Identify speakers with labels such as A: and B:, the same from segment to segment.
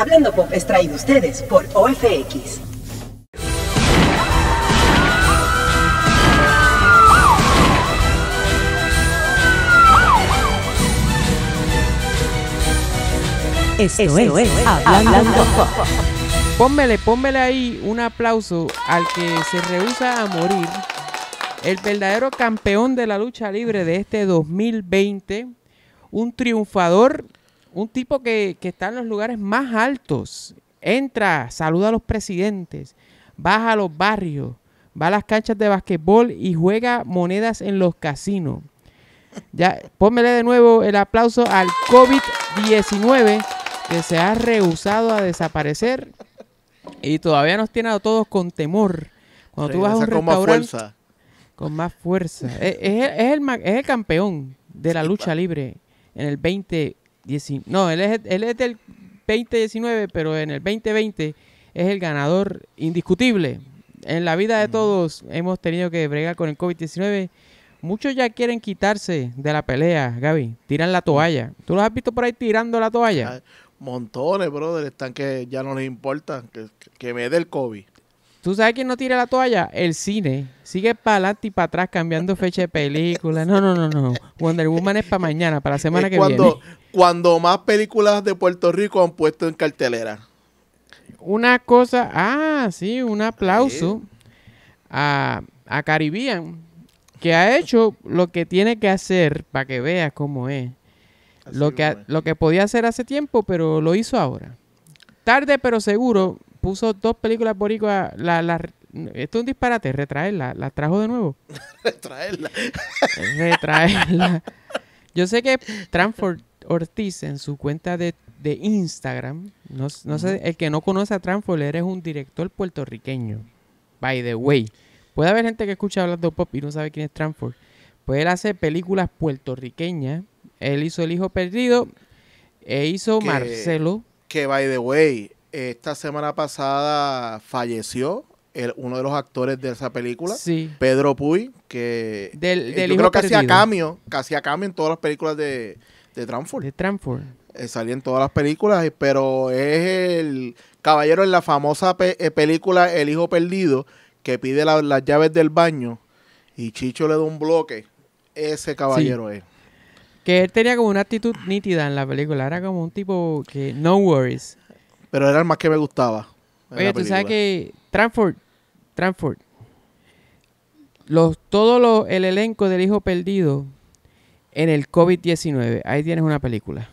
A: Hablando Pop es traído ustedes por OFX.
B: Esto, es, Hablando, Pónmele, pónmele ahí un aplauso al que se rehúsa a morir. El verdadero campeón de la lucha libre de este 2020. Un triunfador un tipo que, está en los lugares más altos, entra, saluda a los presidentes, baja a los barrios, va a las canchas de basquetbol y juega monedas en los casinos. Ya, pónmele de nuevo el aplauso al COVID-19 que se ha rehusado a desaparecer y todavía nos tiene a todos con temor. Cuando tú vas a un con restaurante más con más fuerza, es, el, es, el, campeón de la lucha libre en el 20 no, él es, él es del 2019, pero en el 2020 es el ganador indiscutible. En la vida de todos hemos tenido que bregar con el COVID-19. Muchos ya quieren quitarse de la pelea, Gaby. Tiran la toalla. ¿Tú los has visto por ahí tirando la toalla? Ah,
C: montones, brother. Están que ya no les importa. Que, que me dé el COVID.
B: ¿Tú sabes quién no tira la toalla? El cine. Sigue para adelante y para atrás cambiando fecha de película. No, no, no, no. Wonder Woman es para mañana, para la semana que viene.
C: Cuando más películas de Puerto Rico han puesto en cartelera.
B: Una cosa, ah, sí, un aplauso a, a Caribbean, que ha hecho lo que tiene que hacer para que veas cómo es. lo que, lo que podía hacer hace tiempo, pero lo hizo ahora. Tarde, pero seguro, puso dos películas boricuas, la, esto es un disparate, retraerla, la trajo de nuevo.
C: retraerla. retraerla.
B: Yo sé que Tranford Ortiz en su cuenta de, de Instagram, no, sé, el que no conoce a Tranford, eres un director puertorriqueño, by the way. Puede haber gente que escucha hablando pop y no sabe quién es Tranford. Pues él hace películas puertorriqueñas. Él hizo El Hijo Perdido e hizo Marcelo.
C: Que, by the way, esta semana pasada falleció uno de los actores de esa película, Pedro Puy, que del, yo creo que hacía cambio, hacía cambio en todas las películas de, de Transform. De eh, salía en todas las películas, pero es el caballero en la famosa eh, película El Hijo Perdido, que pide las llaves del baño y Chicho le da un bloque. Ese caballero es.
B: Que él tenía como una actitud nítida en la película, era como un
C: tipo que no worries. Pero era el más que me gustaba.
B: Oye, tú sabes que Transport, Transport, los, todo el elenco del Hijo Perdido en el COVID-19, ahí tienes una película.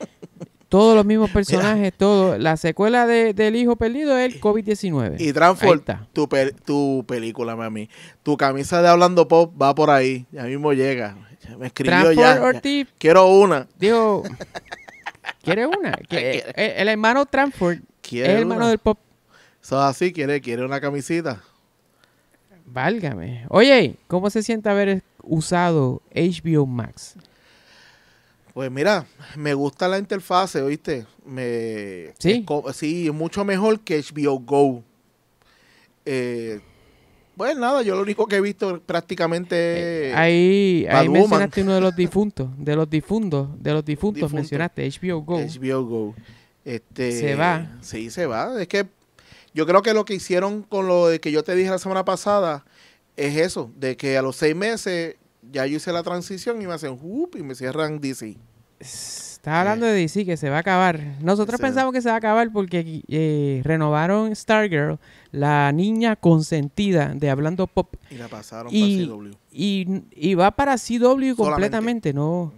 C: Todos los mismos personajes, todo. La secuela de, del Hijo Perdido es el COVID-19. Y Tranford, tu, tu película, mami. Tu camisa de Hablando Pop va por ahí. Ya mismo llega. me escribió Transport ya, Ortiz Quiero una. Digo... Quiere una.
B: El, hermano Transport, es el hermano del pop.
C: Eso así, quiere, quiere una camisita.
B: Válgame. Oye, ¿cómo se siente haber usado HBO Max?
C: Pues mira, me gusta la interfase, ¿oíste? Me, sí. sí, mucho mejor que HBO Go. Eh, pues nada, yo lo único que he visto prácticamente eh, ahí, ahí mencionaste
B: uno de los difuntos, de los difuntos, de los difuntos mencionaste
C: HBO Go. HBO Go. Este, se va. Sí, se va. Es que yo creo que lo que hicieron con lo de que yo te dije la semana pasada es eso, de que a los seis meses ya yo hice la transición y me hacen, y me cierran DC. Sí. Estaba hablando de
B: DC que se va a acabar. Nosotros pensamos que se va a acabar porque eh, renovaron Stargirl, la niña consentida de Hablando Pop.
C: Y la pasaron para CW.
B: Y, y, va para CW completamente, no,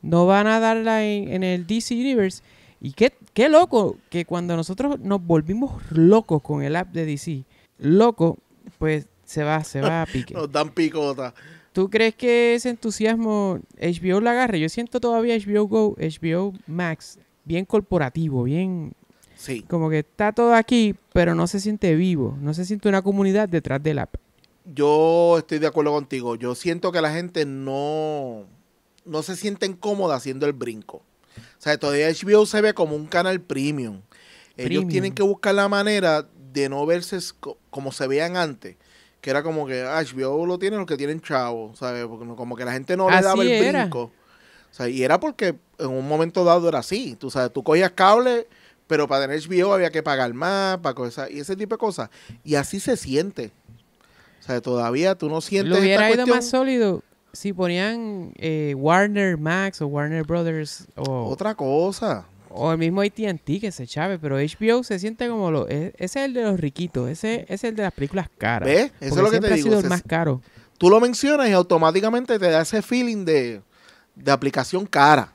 B: no van a darla en, el DC Universe. Y qué, qué, loco que cuando nosotros nos volvimos locos con el app de DC, loco, pues se va, se va a pique.
C: Nos dan picota.
B: ¿Tú crees que ese entusiasmo HBO lo agarre? Yo siento todavía HBO Go, HBO Max, bien corporativo, bien... Sí. Como que está todo aquí, pero no se siente vivo, no se siente una comunidad detrás del app.
C: Yo estoy de acuerdo contigo. Yo siento que la gente no, no se siente cómoda haciendo el brinco. O sea, todavía HBO se ve como un canal premium. Ellos tienen que buscar la manera de no verse como se veían antes que era como que HBO ah, lo tiene los que tienen chavo, ¿sabes? como que la gente no le daba el brinco. y era porque en un momento dado era así, tú sabes, tú cogías cable, pero para tener HBO había que pagar más, para cosas, y ese tipo de cosas. Y así se siente. O sea, todavía tú no sientes. Lo hubiera ido más
B: sólido si ponían eh, Warner Max o Warner Brothers o. Otra cosa. O el mismo ATT que se chave, pero HBO se siente como lo. E, ese es el de los
C: riquitos, ese, es el de las películas caras. ¿Ves? Eso es lo que te digo. Ha más caro. Tú lo mencionas y automáticamente te da ese feeling de, aplicación cara.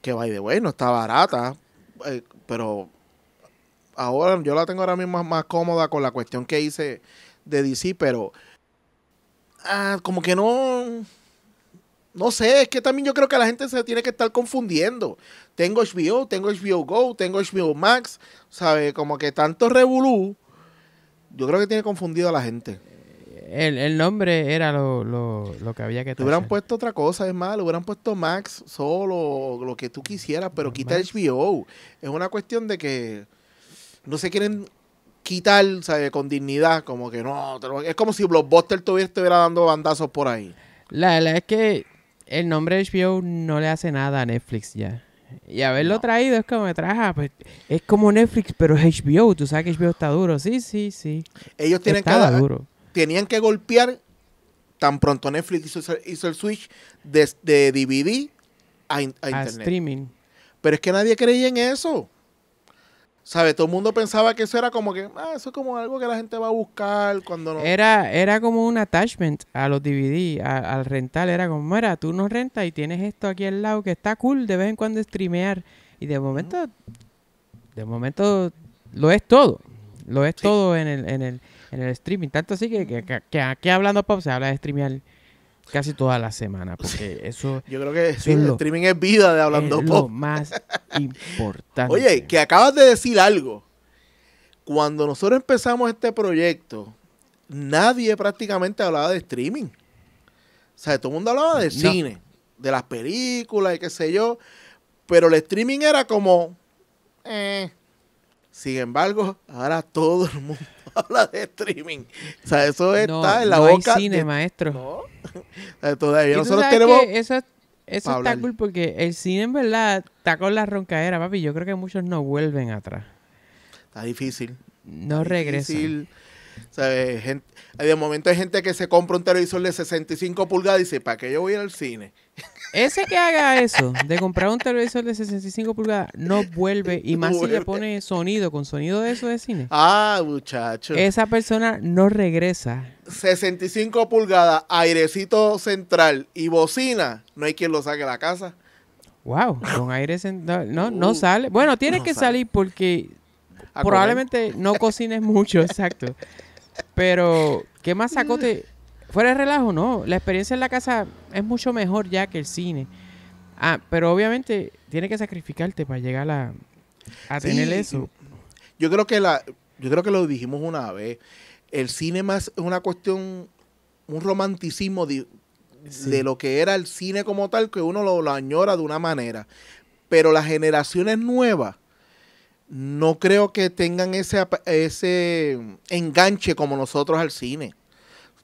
C: Que by the way, está barata, eh, pero ahora yo la tengo ahora mismo más, cómoda con la cuestión que hice de DC, pero ah, como que no no sé, es que también yo creo que la gente se tiene que estar confundiendo. Tengo HBO, tengo HBO Go, tengo HBO Max, ¿sabe? Como que tanto revolú, yo creo que tiene confundido a la gente. El, nombre era lo, lo, lo, que había que tener. hubieran puesto otra cosa, es más, hubieran puesto Max solo, lo que tú quisieras, pero quita HBO. Es una cuestión de que no se quieren quitar, ¿sabes? Con dignidad, como que no. Es como si Blockbuster todavía estuviera dando bandazos por ahí.
B: La verdad es que el nombre HBO no le hace nada a Netflix ya. Y haberlo traído es como traja, ah, pues, es como Netflix, pero es HBO. Tú sabes que HBO está duro. Sí, sí, sí.
C: Ellos tienen duro. Tenían que golpear tan pronto Netflix hizo, el switch de, DVD a, a, streaming. Pero es que nadie creía en eso. ¿Sabes? Todo el mundo pensaba que eso era como que, ah, eso es como algo que la gente va a buscar cuando Era,
B: era como un attachment a los DVD, al rental. Era como, mira, tú nos rentas y tienes esto aquí al lado que está cool de vez en cuando streamear. Y de momento, de momento lo es todo. Lo es todo en el, en el, en el streaming. Tanto así que, que, que aquí hablando pop se habla de streamear casi toda la semana, porque eso...
C: Yo creo que el streaming es vida de Hablando más
B: importante. Oye,
C: que acabas de decir algo. Cuando nosotros empezamos este proyecto, nadie prácticamente hablaba de streaming. O sea, todo el mundo hablaba de cine, de las películas y qué sé yo, pero el streaming era como... Eh, sin embargo, ahora todo el mundo habla de streaming. O sea, eso está en la no boca. Hay cine, de... maestro. Eh, todavía nosotros tenemos. Eso, eso está cool
B: porque el cine en verdad está con la roncadera, papi. Yo creo que muchos no vuelven atrás. Está difícil. No regresan.
C: Eh, eh, de momento hay gente que se compra un televisor de 65 pulgadas y dice, ¿para qué yo voy al cine? Ese que haga eso,
B: de comprar un televisor de 65 pulgadas, no vuelve y más si le
C: pone sonido, con sonido de eso de cine.
B: Ah, muchacho. Esa persona no regresa.
C: 65 pulgadas, airecito central y bocina, no hay quien lo saque de la casa.
B: Wow, con aire central. No, no uh, sale. Bueno, tiene que salir porque Probablemente no cocines mucho, exacto. Pero, ¿qué más sacote? Fuera de relajo, no. La experiencia en la casa es mucho mejor ya que el cine. Ah, pero obviamente tiene que sacrificarte para llegar a,
C: tener eso. Yo creo que la, yo creo que lo dijimos una vez. El cine más es una cuestión, un romanticismo de, lo que era el cine como tal, que uno lo, lo añora de una manera. Pero las generaciones nuevas no creo que tengan ese, ese enganche como nosotros al cine.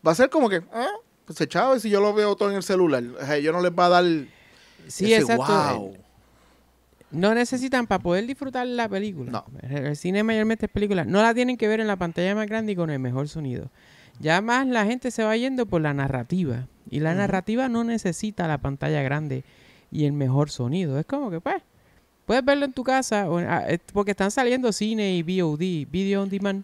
C: Va a ser como que, ah, pues echado, si yo lo veo todo en el celular, yo no les va a dar ese wow. No
B: necesitan para poder disfrutar la película. No. El cine mayormente es película. No la tienen que ver en la pantalla más grande y con el mejor sonido. Ya más la gente se va yendo por la narrativa. Y la narrativa no necesita la pantalla grande y el mejor sonido. Es como que, pues, puedes verlo en tu casa, ah, eh, porque están saliendo cine y VOD, Video On Demand.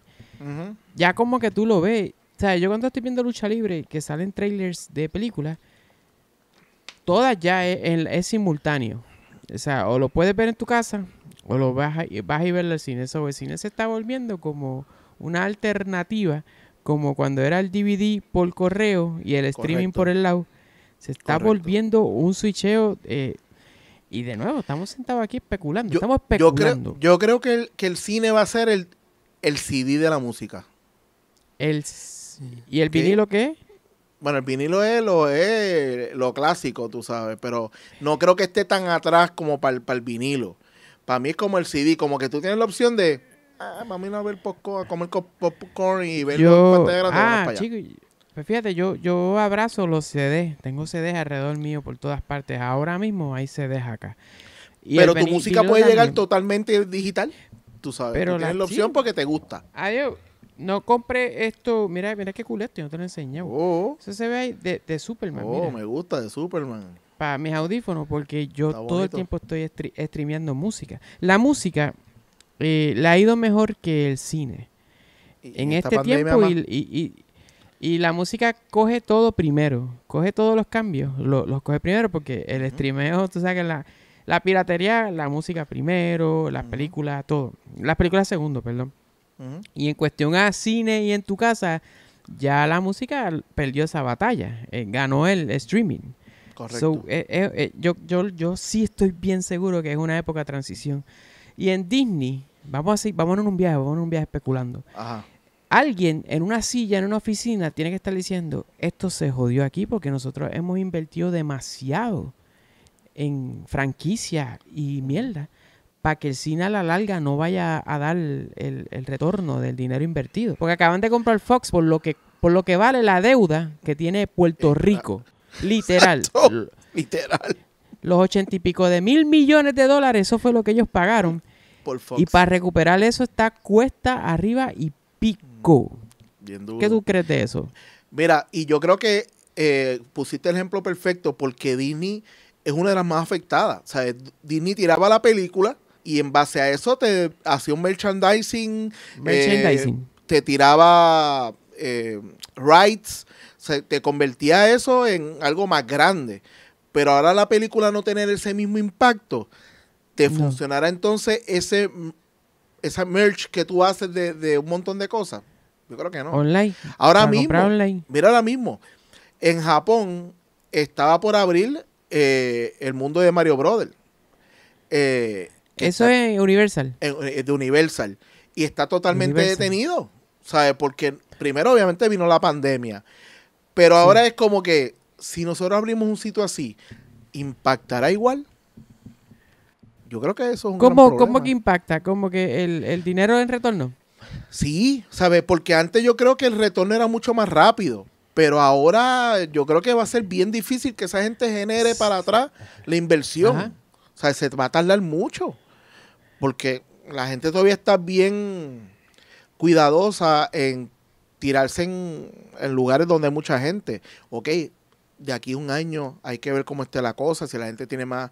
B: Ya como que tú lo ves. O sea, yo cuando estoy viendo lucha libre, que salen trailers de películas, todas ya es, simultáneo. O sea, o lo puedes ver en tu casa, o lo vas a, vas a verlo al cine. Eso, el cine se está volviendo como una alternativa, como cuando era el DVD por correo y el streaming por el lado. Se está volviendo un switcheo eh, y de nuevo, estamos sentados aquí especulando.
C: Yo, estamos especulando. Yo creo, que, el, cine va a ser el, el CD de la música. ¿Y el vinilo qué? Bueno, el vinilo es lo, es lo clásico, tú sabes, pero no creo que esté tan atrás como para el, para el vinilo. Para mí es como el CD, como que tú tienes la opción de, ah, no ver a comer popcorn y ver yo, los ah, para allá. Chico,
B: pues fíjate, yo, yo abrazo los CDs. Tengo CDs alrededor mío por todas partes. Ahora mismo hay CDs acá. Pero tu música puede llegar
C: totalmente digital. Tú sabes, Pero la, opción porque te gusta. Adiós. Ah, no
B: compré esto. Mira, mira qué culeto, esto. Yo te lo enseñé. Oh. Eso se ve ahí de, de Superman. Oh, me
C: gusta de Superman.
B: Para mis audífonos, porque yo todo el tiempo estoy streameando música. La música eh, la ha ido mejor que el cine. En, este tiempo y, y, y la música coge todo primero, coge todos los cambios, los coge primero porque el streameo, tú sabes que la, piratería, la música primero, las películas, todo. Las películas segundo, perdón. Y en cuestión a cine y en tu casa, ya la música perdió esa batalla, eh, ganó el streaming. Correcto. Eh, eh, yo, yo, yo sí estoy bien seguro que es una época de transición. Y en Disney, vamos a vamos en un viaje, vamos en un viaje especulando. Ajá alguien en una silla, en una oficina, tiene que estar diciendo, esto se jodió aquí porque nosotros hemos invertido demasiado en franquicia y mierda para que el cine a la larga no vaya a dar el, retorno del dinero invertido. Porque acaban de comprar Fox por lo que, por lo que vale la deuda que tiene Puerto Rico. Literal. Literal. Los ochenta y pico de mil millones de dólares, eso fue lo que ellos pagaron. Y para recuperar eso está cuesta arriba y pico. ¿Qué tú crees de eso?
C: Mira, y yo creo que eh, pusiste el ejemplo perfecto porque Disney es una de las más afectadas. Disney tiraba la película y en base a eso te hacía un merchandising. Merchandising. Eh, te tiraba eh, rights. te convertía eso en algo más grande. Pero ahora la película no tener ese mismo impacto, te funcionará entonces ese, esa merch que tú haces de un montón de cosas. Yo creo que no. Online. Ahora mismo. Mira ahora mismo. En Japón estaba por abrir eh, el mundo de Mario Brothers. Eh, eso es Universal. Eh, de Universal. Y está totalmente detenido. ¿Sabes? Porque primero obviamente vino la pandemia. Pero ahora es como que si nosotros abrimos un sitio así, ¿impactará igual? Yo creo que eso es un ¿Cómo, problema. ¿Cómo que impacta? cómo que el, el dinero en retorno? Sí, ¿sabes? Porque antes yo creo que el retorno era mucho más rápido. Pero ahora yo creo que va a ser bien difícil que esa gente genere para atrás la inversión. O sea, se va a tardar mucho. Porque la gente todavía está bien cuidadosa en tirarse en, en lugares donde hay mucha gente. Ok, de aquí a un año hay que ver cómo esté la cosa, si la gente tiene más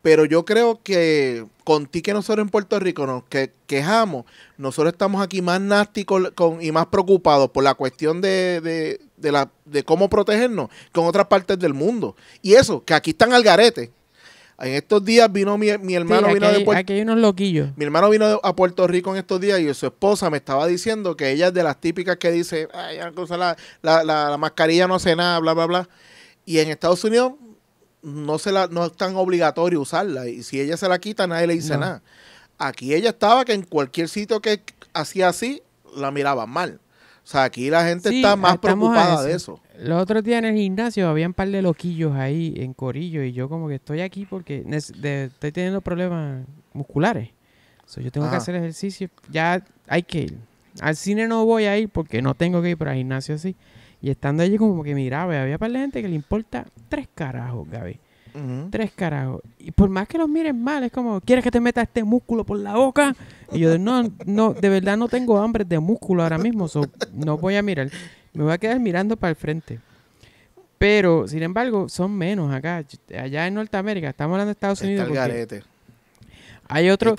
C: pero yo creo que con ti que nosotros en Puerto Rico nos quejamos, nosotros estamos aquí más nácticos con, y más preocupados por la cuestión de, la, de cómo protegernos con otras partes del mundo. Y eso, que aquí están al garete. En estos días vino mi, mi hermano vino de Puerto, aquí hay unos loquillos. Mi hermano vino a Puerto Rico en estos días y su esposa me estaba diciendo que ella es de las típicas que dice, la mascarilla no hace nada, bla, bla, bla. Y en Estados Unidos no se la no es tan obligatorio usarla y si ella se la quita nadie le dice nada. Aquí ella estaba que en cualquier sitio que hacía así la miraban mal. O sea, aquí la gente está más preocupada de eso.
B: Los otros días en el gimnasio había un par de loquillos ahí en corillo y yo como que estoy aquí porque estoy teniendo problemas musculares. yo tengo que hacer ejercicio, ya hay que ir. Al cine no voy a ir porque no tengo que ir, para el gimnasio así. Y estando allí como que miraba, había para la gente que le importa tres carajos, Gaby. Tres carajos. Y por más que los miren mal, es como, ¿quieres que te meta este músculo por la boca? Y yo, no, no, de verdad no tengo hambre de músculo ahora mismo, so no voy a mirar. Me voy a quedar mirando para el frente. Pero, sin embargo, son menos acá. Allá en Norteamérica, estamos hablando de Estados Unidos. Está hay otro.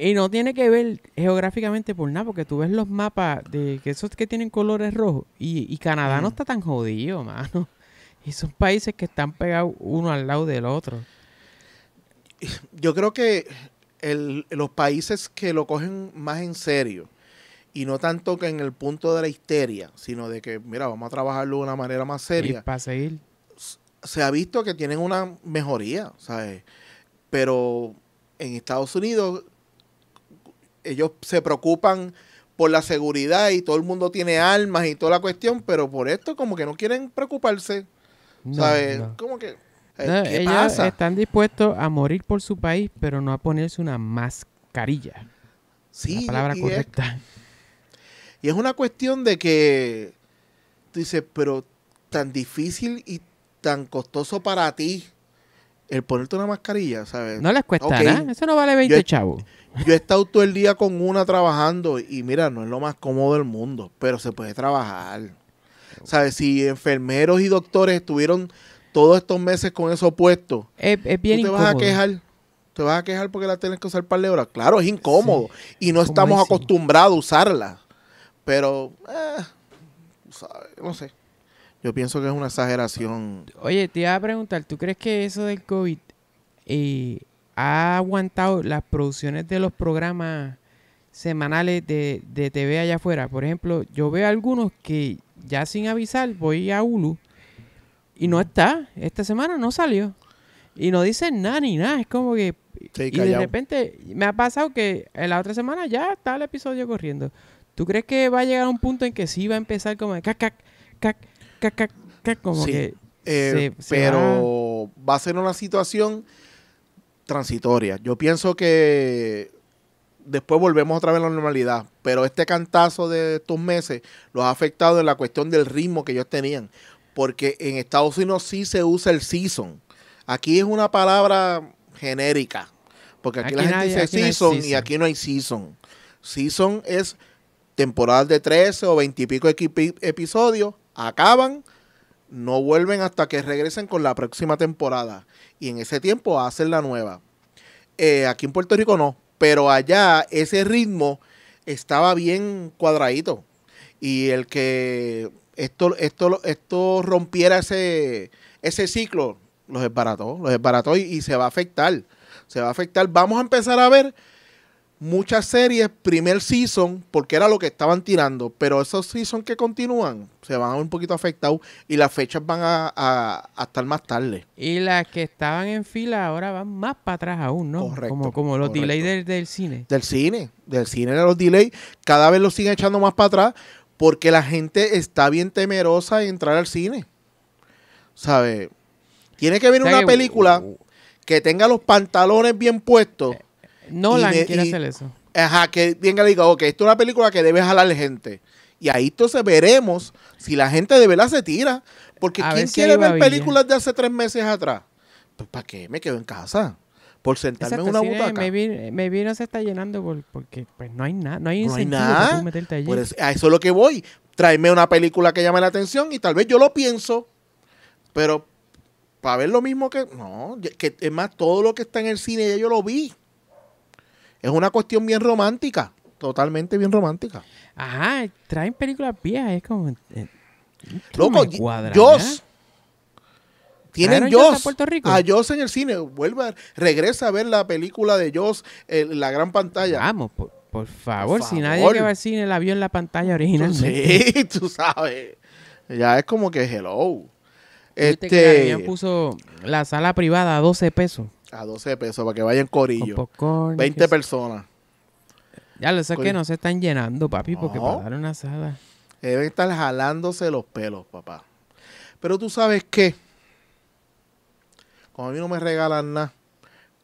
B: Y, no tiene que ver geográficamente por nada, porque tú ves los mapas de que esos que tienen colores rojos. Y, Canadá no mm. está tan jodido, mano. Y son países que están pegados uno al lado del otro.
C: Yo creo que los países que lo cogen más en serio, y no tanto que en el punto de la histeria, sino de que, mira, vamos a trabajarlo de una manera más seria. para seguir. Se ha visto que tienen una mejoría, ¿sabes? Pero en Estados Unidos ellos se preocupan por la seguridad y todo el mundo tiene armas y toda la cuestión, pero por esto como que no quieren preocuparse. ¿Sabes? que... Eh, ellos
B: están dispuestos a morir por su país, pero no a ponerse una mascarilla. Sí. La palabra correcta.
C: y es una cuestión de que tú dices, pero tan difícil y tan costoso para ti el ponerte una mascarilla, ¿sabes? No les cuesta nada, eso no vale 20 yo chavos. Yo he estado todo el día con una trabajando y mira, no es lo más cómodo del mundo, pero se puede trabajar. ¿Sabes? Si enfermeros y doctores estuvieron todos estos meses con eso puesto, te vas a quejar? ¿Te vas a quejar porque la tienes que usar para de horas? Claro, es incómodo y no estamos acostumbrados a usarla. Pero, eh, ¿sabes? no sé. Yo pienso que es una exageración.
B: Oye, te iba a preguntar, ¿tú crees que eso del COVID eh, ha aguantado las producciones de los programas semanales de, TV allá afuera? Por ejemplo, yo veo algunos que ya sin avisar voy a Hulu y no está. Esta semana no salió. Y no dicen nada ni nada. Es como que... y de repente me ha pasado que en la otra semana ya está el episodio corriendo. ¿Tú crees que va a llegar a un punto en que sí va a empezar como cac, como que eh, pero
C: va... a ser una situación transitoria. Yo pienso que después volvemos otra vez a la normalidad. Pero este cantazo de estos meses los ha afectado en la cuestión del ritmo que ellos tenían. Porque en Estados Unidos sí se usa el season. Aquí es una palabra genérica. Porque aquí, la gente dice season, y aquí no hay season. Season es temporada de 13 o 20 y pico episodios acaban, no vuelven hasta que regresen con la próxima temporada. Y en ese tiempo hacen la nueva. Eh, aquí en Puerto Rico no, pero allá ese ritmo estaba bien cuadradito. Y el que esto, esto, esto rompiera ese, ese ciclo, los desbarató, los desbarató y se va a afectar. Se va a afectar. Vamos a empezar a ver muchas series primer season porque era lo que estaban tirando, pero esos seasons que continúan se van a un poquito afectados y las fechas van a, a, estar más tarde.
B: Y las que estaban en fila ahora van más para atrás aún, ¿no? Correcto. Como, como los delays del, cine.
C: Del cine, del cine de los delays, cada vez los siguen echando más para atrás porque la gente está bien temerosa de entrar al cine. sabe Tiene que venir una película que tenga los pantalones bien puestos. Eh, Nolan la quiere hacer eso. Ajá, que venga le diga, ok, esto es una película que debe jalar gente. Y ahí entonces veremos si la gente de verdad se tira. Porque ¿quién quiere ver películas de hace tres meses atrás? Pues ¿para qué? Me quedo en casa. Por sentarme en una butaca.
B: me vino se está llenando porque pues no hay nada, no hay nada. a eso es
C: lo que voy. Tráeme una película que llame la atención y tal vez yo lo pienso, pero para ver lo mismo que... No, que es más, todo lo que está en el cine ya yo lo vi es una cuestión bien romántica, totalmente bien romántica. Ajá, traen películas viejas, es como... Eh, Loco, Joss. Eh? Tienen Joss. A, Rico? a Joss en el cine. Vuelve, regresa a ver la película de Joss en la gran pantalla. Vamos, por, favor, si nadie que va
B: al cine la vio en la pantalla original. Sí, tú sabes.
C: Ya es como que hello. Este. puso
B: la sala privada a 12 pesos.
C: A 12 pesos para que vayan corillo. 20 personas. Ya lo sé que no
B: se están llenando, papi, porque no. para dar una sala.
C: Deben estar jalándose los pelos, papá. Pero tú sabes qué. Como a mí no me regalan nada,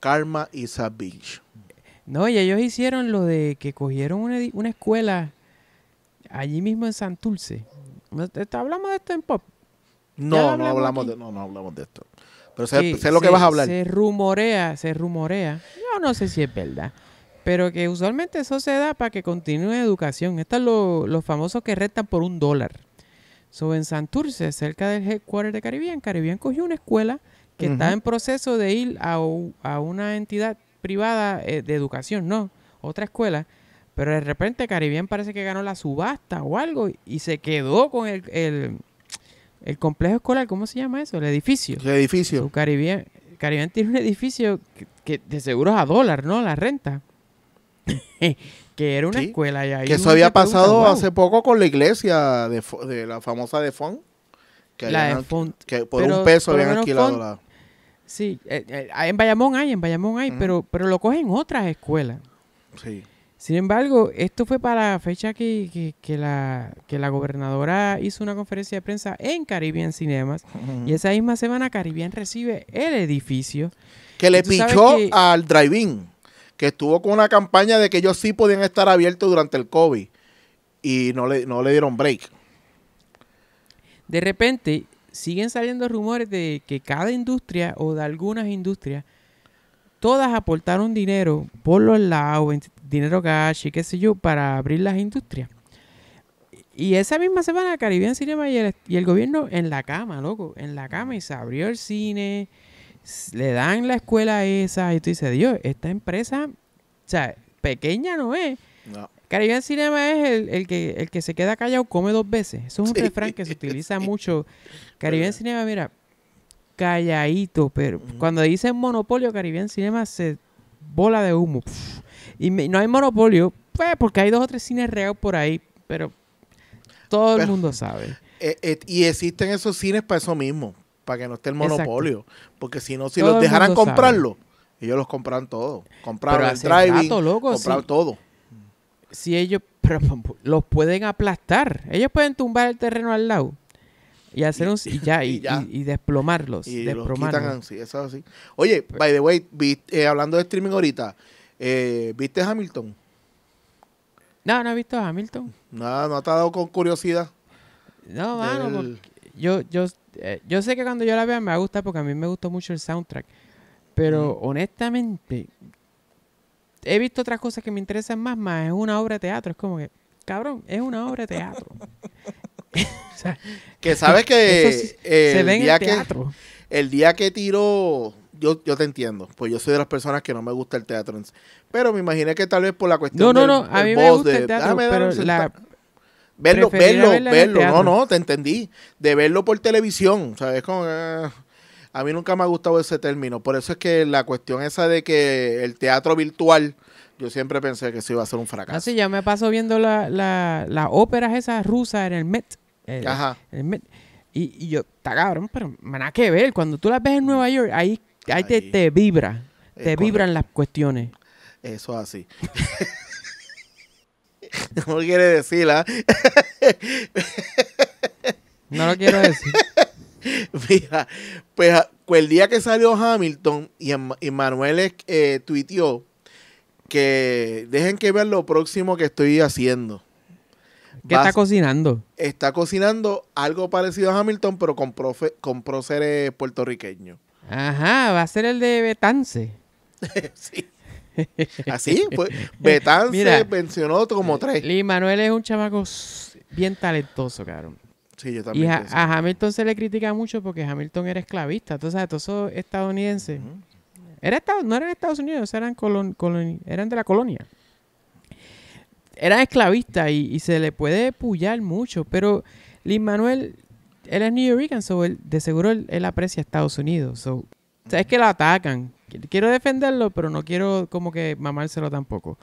C: Karma y a
B: No, y ellos hicieron lo de que cogieron una, escuela allí mismo en Santurce. ¿Te, está hablamos de esto en pop? No, no hablamos
C: no, no hablamos de esto. Pero sé, lo que vas a hablar. Se
B: rumorea, se rumorea. Yo no sé si es verdad. Pero que usualmente eso se da para que continúe educación. Estos los famosos que restan por un dólar. So, en Santurce, cerca del headquarter de Caribbean, Caribbean cogió una escuela que estaba está en proceso de ir a, una entidad privada eh, de educación, no, otra escuela. Pero de repente Caribbean parece que ganó la subasta o algo y se quedó con el el complejo escolar, ¿cómo se llama eso? El edificio. El edificio. Caribbean, tiene un edificio que, de seguros a dólar, ¿no? La renta. que era una escuela. Y que eso había pasado hace
C: poco con la iglesia de, la famosa de la que por un peso habían alquilado
B: Sí, eh, eh, en Bayamón hay, en Bayamón hay, pero, pero lo cogen otras escuelas. Sí. Sin embargo, esto fue para la fecha que, la, gobernadora hizo una conferencia de prensa en Caribbean Cinemas. Y esa misma semana Caribbean recibe
C: el edificio. Que le pichó al drive-in, que estuvo con una campaña de que ellos sí podían estar abiertos durante el COVID. Y no no le dieron break.
B: De repente, siguen saliendo rumores de que cada industria o de algunas industrias todas aportaron dinero por los lados, dinero cash y qué sé yo, para abrir las industrias. Y esa misma semana Caribbean Cinema y el, y el, gobierno en la cama, loco, en la cama y se abrió el cine, le dan la escuela esa y tú dices, Dios, esta empresa, o sea, pequeña no es. No. Caribbean Cinema es el, que, el que se queda callado come dos veces. Eso es un refrán que se utiliza mucho. Caribbean eh. Cinema, mira, calladito, pero cuando dicen monopolio Caribbean Cinema se bola de humo. Y no hay monopolio, pues, porque hay dos o tres cines reales por ahí, pero todo el mundo sabe.
C: E, e, y existen esos cines para eso mismo, para que no esté el monopolio, porque si no, si los dejaran comprarlo, ellos los comprarán todo. Compraron el driving, todo.
B: Si ellos los pueden aplastar, ellos pueden tumbar el terreno al lado y hacer y ya, y, desplomarlos.
C: Y desplomarlos. Oye, pues by the way, eh, hablando de streaming ahorita, eh, ¿viste Hamilton?
B: No, no he visto Hamilton.
C: No, no te ha dado
B: con curiosidad. No, mano, yo, yo, eh, yo sé que cuando yo la vea me gusta porque a mí me gustó mucho el soundtrack. Pero honestamente, he visto otras cosas que me interesan más, más es una obra de teatro. Es como que, cabrón, es una obra de teatro.
C: que sabes que el día Que, el día que tiró, yo, te entiendo, pues yo soy de las personas que no me gusta el teatro. Pero me imaginé que tal vez por la cuestión no, no, a mí me gusta de, el teatro, pero verlo, verlo, verlo, no, no, te entendí, de verlo por televisión, sabes ah, a mí nunca me ha gustado ese término, por eso es que la cuestión esa de que el teatro virtual yo siempre pensé que eso iba a ser un fracaso.
B: Así ya me pasó viendo las la, la óperas esas rusas en el Met. Eh, eh, y, yo, está cabrón, pero me da que ver. Cuando tú las ves en Nueva York, ahí, ahí, Te, vibra. Eh, te vibran las cuestiones.
C: Eso así. no quiere decir, ¿ah? no lo quiero decir. Pues, ah, pues el día que salió Hamilton y, em-, y Manuel tuiteó que dejen que vean lo próximo que estoy haciendo. ¿Qué está
B: cocinando?
C: Está cocinando algo parecido a Hamilton, pero con, profe, con próceres puertorriqueños.
B: Ajá, va a ser el de Betance.
C: sí. Así, pues Betance
B: pensionó como tres. Lee Manuel es un chamaco bien talentoso, cabrón.
C: Sí, yo también. Y a,
B: Hamilton se le critica mucho porque Hamilton era esclavista. Entonces todos son estadounidenses. no eran Estados Unidos, eran, eran de la colonia era esclavista y, se le puede pullar mucho, pero Lin Manuel, él es New Yorker, de seguro él, aprecia a Estados Unidos. O sea, es que lo atacan. Quiero defenderlo, pero no quiero como que mamárselo tampoco.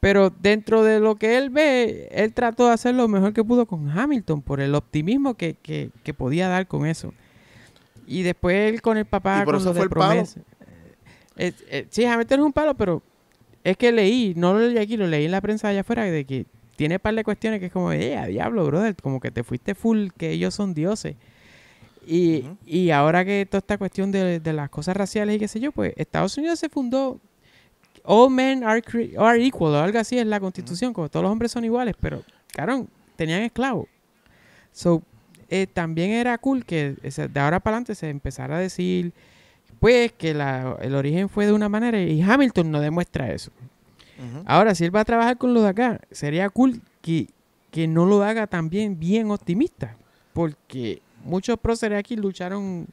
B: Pero dentro de lo que él ve, él trató de hacer lo mejor que pudo con Hamilton por el optimismo que, podía dar con eso. Y después él con el papá, ¿Y por eso fue eh, eh, sí, Hamilton es un palo, pero es que leí, no lo leí aquí, lo leí en la prensa allá afuera, de que tiene par de cuestiones que es como, eh, diablo, brother, como que te fuiste full, que ellos son dioses. Y, y ahora que toda esta cuestión de, de, las cosas raciales y qué sé yo, pues Estados Unidos se fundó, all men are, equal, o algo así en la constitución, como todos los hombres son iguales, pero, carón, tenían esclavos. So, eh, también era cool que de ahora para adelante se empezara a decir pues que el origen fue de una manera y Hamilton no demuestra eso. Ahora, si él va a trabajar con los de acá, sería cool que, que no lo haga también bien optimista, porque muchos próceres aquí lucharon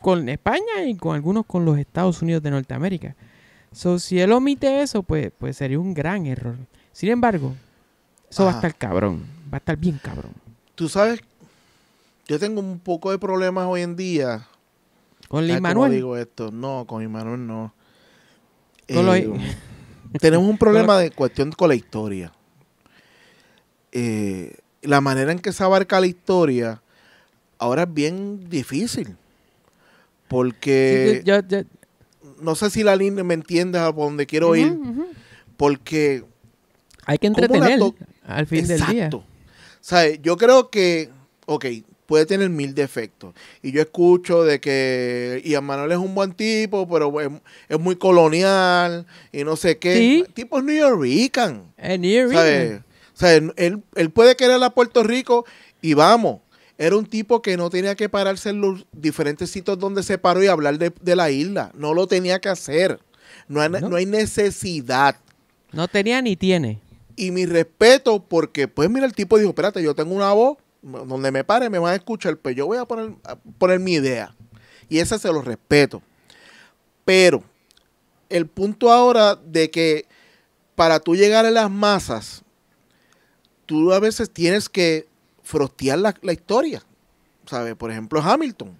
B: con España y con algunos con los Estados Unidos de Norteamérica. So, si él omite eso, pues, pues sería un gran error. Sin embargo, eso va a estar cabrón. Va a estar
C: bien cabrón. Tú sabes, yo tengo un poco de problemas hoy en día ¿Con lin Manuel? digo esto? No, con Imanuel Manuel no. Eh,
A: tenemos un problema de
C: cuestión con la historia. Eh, la manera en que se abarca la historia ahora es bien difícil. Porque... No sé si la línea me entiende a por donde quiero ir. Porque... Hay que entretener al fin del día. O sea, yo creo que, ok, puede tener mil defectos. Y yo escucho de que Ian Manuel es un buen tipo, pero es, muy colonial y no sé qué. tipo es New York. Es New O sea, él, puede querer a Puerto Rico y vamos era un tipo que no tenía que pararse en los diferentes sitios donde se paró y hablar de, la isla. No lo tenía que hacer. no hay, necesidad. No tenía ni tiene. Y mi respeto porque, pues mira, el tipo dijo, espérate, yo tengo una voz, donde me pare me van a escuchar, pero pues yo voy a poner, mi idea. Y esa se lo respeto. Pero el punto ahora de que para tú llegar a las masas, tú a veces tienes que frostear la, historia. ¿Sabes? Por ejemplo, Hamilton.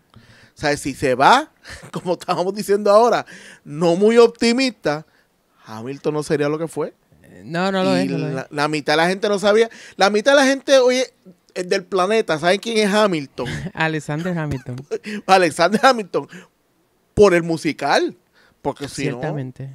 C: ¿Sabes? Si se va, como estábamos diciendo ahora, no muy optimista, Hamilton no sería lo que fue. No, no lo, la, es. la, mitad de la gente no sabía. La mitad de la gente, oye, el eh, del planeta, ¿saben quién es Hamilton? Alexander Hamilton. Alexander Hamilton. Por el musical. Porque si Ciertamente.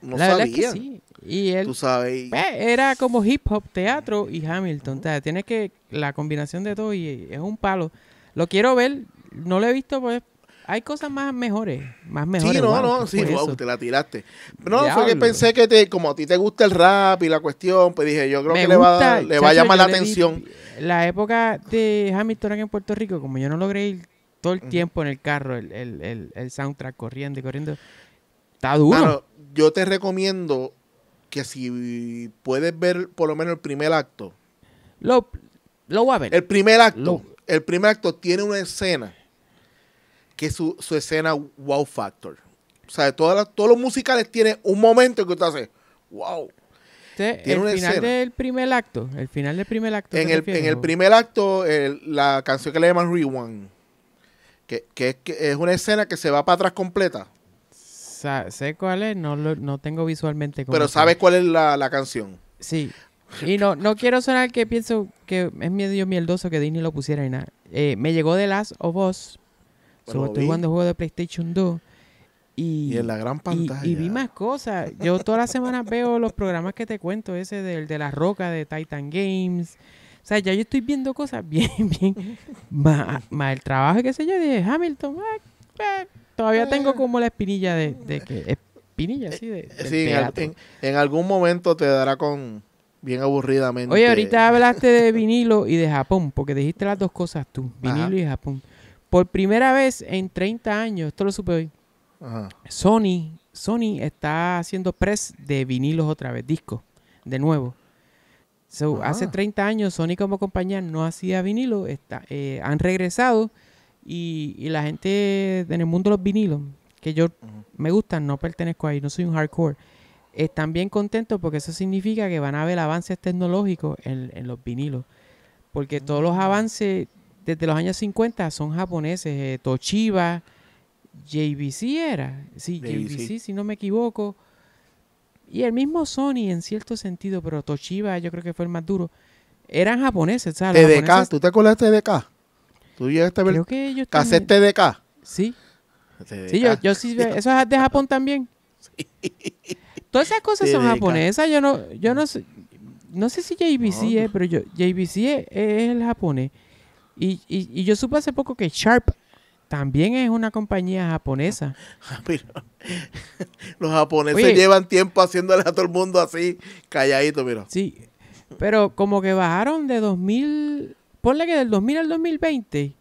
C: no. que sí. Y él. Tú sabes. Pues,
B: era como hip hop, teatro y Hamilton. O sea, tiene que. La combinación de todo y es un palo. Lo quiero ver. No lo he visto, pues hay cosas más mejores, más mejores. Sí, no, no, sí, te
C: la tiraste. No, fue que pensé que te, como a ti te gusta el rap y la cuestión, pues dije, yo creo que le va, a llamar la atención.
B: La época de Hamilton en Puerto Rico, como yo no logré ir todo el tiempo en el carro,
C: el, el, soundtrack corriendo y corriendo, está duro. yo te recomiendo que si puedes ver por lo menos el primer acto. Lo, lo voy a ver. El primer acto. El primer acto tiene una escena que su, escena wow factor. O sea, todas todos los musicales tiene un momento que usted hace wow. el final del primer acto, el final del primer acto. En, el, en el, primer acto, la canción que le llaman Rewind, que, es una escena que se va para atrás completa.
B: sé cuál es, no, no tengo visualmente. Pero sabes cuál es
C: la, canción. Sí. Y no, no quiero sonar que pienso que
B: es medio mierdoso que Disney lo pusiera y nada. Eh, me llegó de Last of Us, sobre todo cuando juego de PlayStation 2. Y, en la gran pantalla. Y, vi más cosas. Yo todas las semanas veo los programas que te cuento, ese del de la roca de Titan Games. O sea, ya yo estoy viendo cosas bien, bien. Más, más el trabajo, qué sé yo, de Hamilton. Ah, ah,
C: todavía tengo eh. como la espinilla de, que. Espinilla, eh, sí, de, eh, sí en, algún momento te dará con. Bien aburridamente. Oye, ahorita
B: hablaste de vinilo y de Japón, porque dijiste las dos cosas tú, vinilo y Japón por primera vez en 30 años, esto lo supe hoy, Sony, Sony está haciendo press de vinilos otra vez, discos, de nuevo. Ah. hace 30 años Sony como compañía no hacía vinilo, está, eh, han regresado y, la gente en el mundo de los vinilos, que yo me gustan, no pertenezco ahí, no soy un hardcore, están bien contentos porque eso significa que van a haber avances tecnológicos en, en los vinilos. Porque ah. todos los avances desde los años 50 son japoneses. Eh, Toshiba, JVC era. Sí, JVC. si no me equivoco. Y el mismo Sony en cierto sentido, pero Toshiba yo creo que fue el más duro. Eran japoneses, ¿sabes? TDK, ¿tú
C: te acuerdas de TDK? ¿Tú llegaste a Creo que yo TDK. Sí.
B: yo, sí. ¿Eso es de Japón también? Sí. Todas esas cosas son japonesas. Yo no, yo no sé. No sé si JVC es, pero yo, JVC es el japonés. Y, y, yo supe hace poco que Sharp también es una compañía japonesa. Ah,
C: los japoneses llevan tiempo haciéndole a todo el mundo así, calladito, mira. Sí, pero como que bajaron de 2000,
B: ponle que del 2000 al 2020,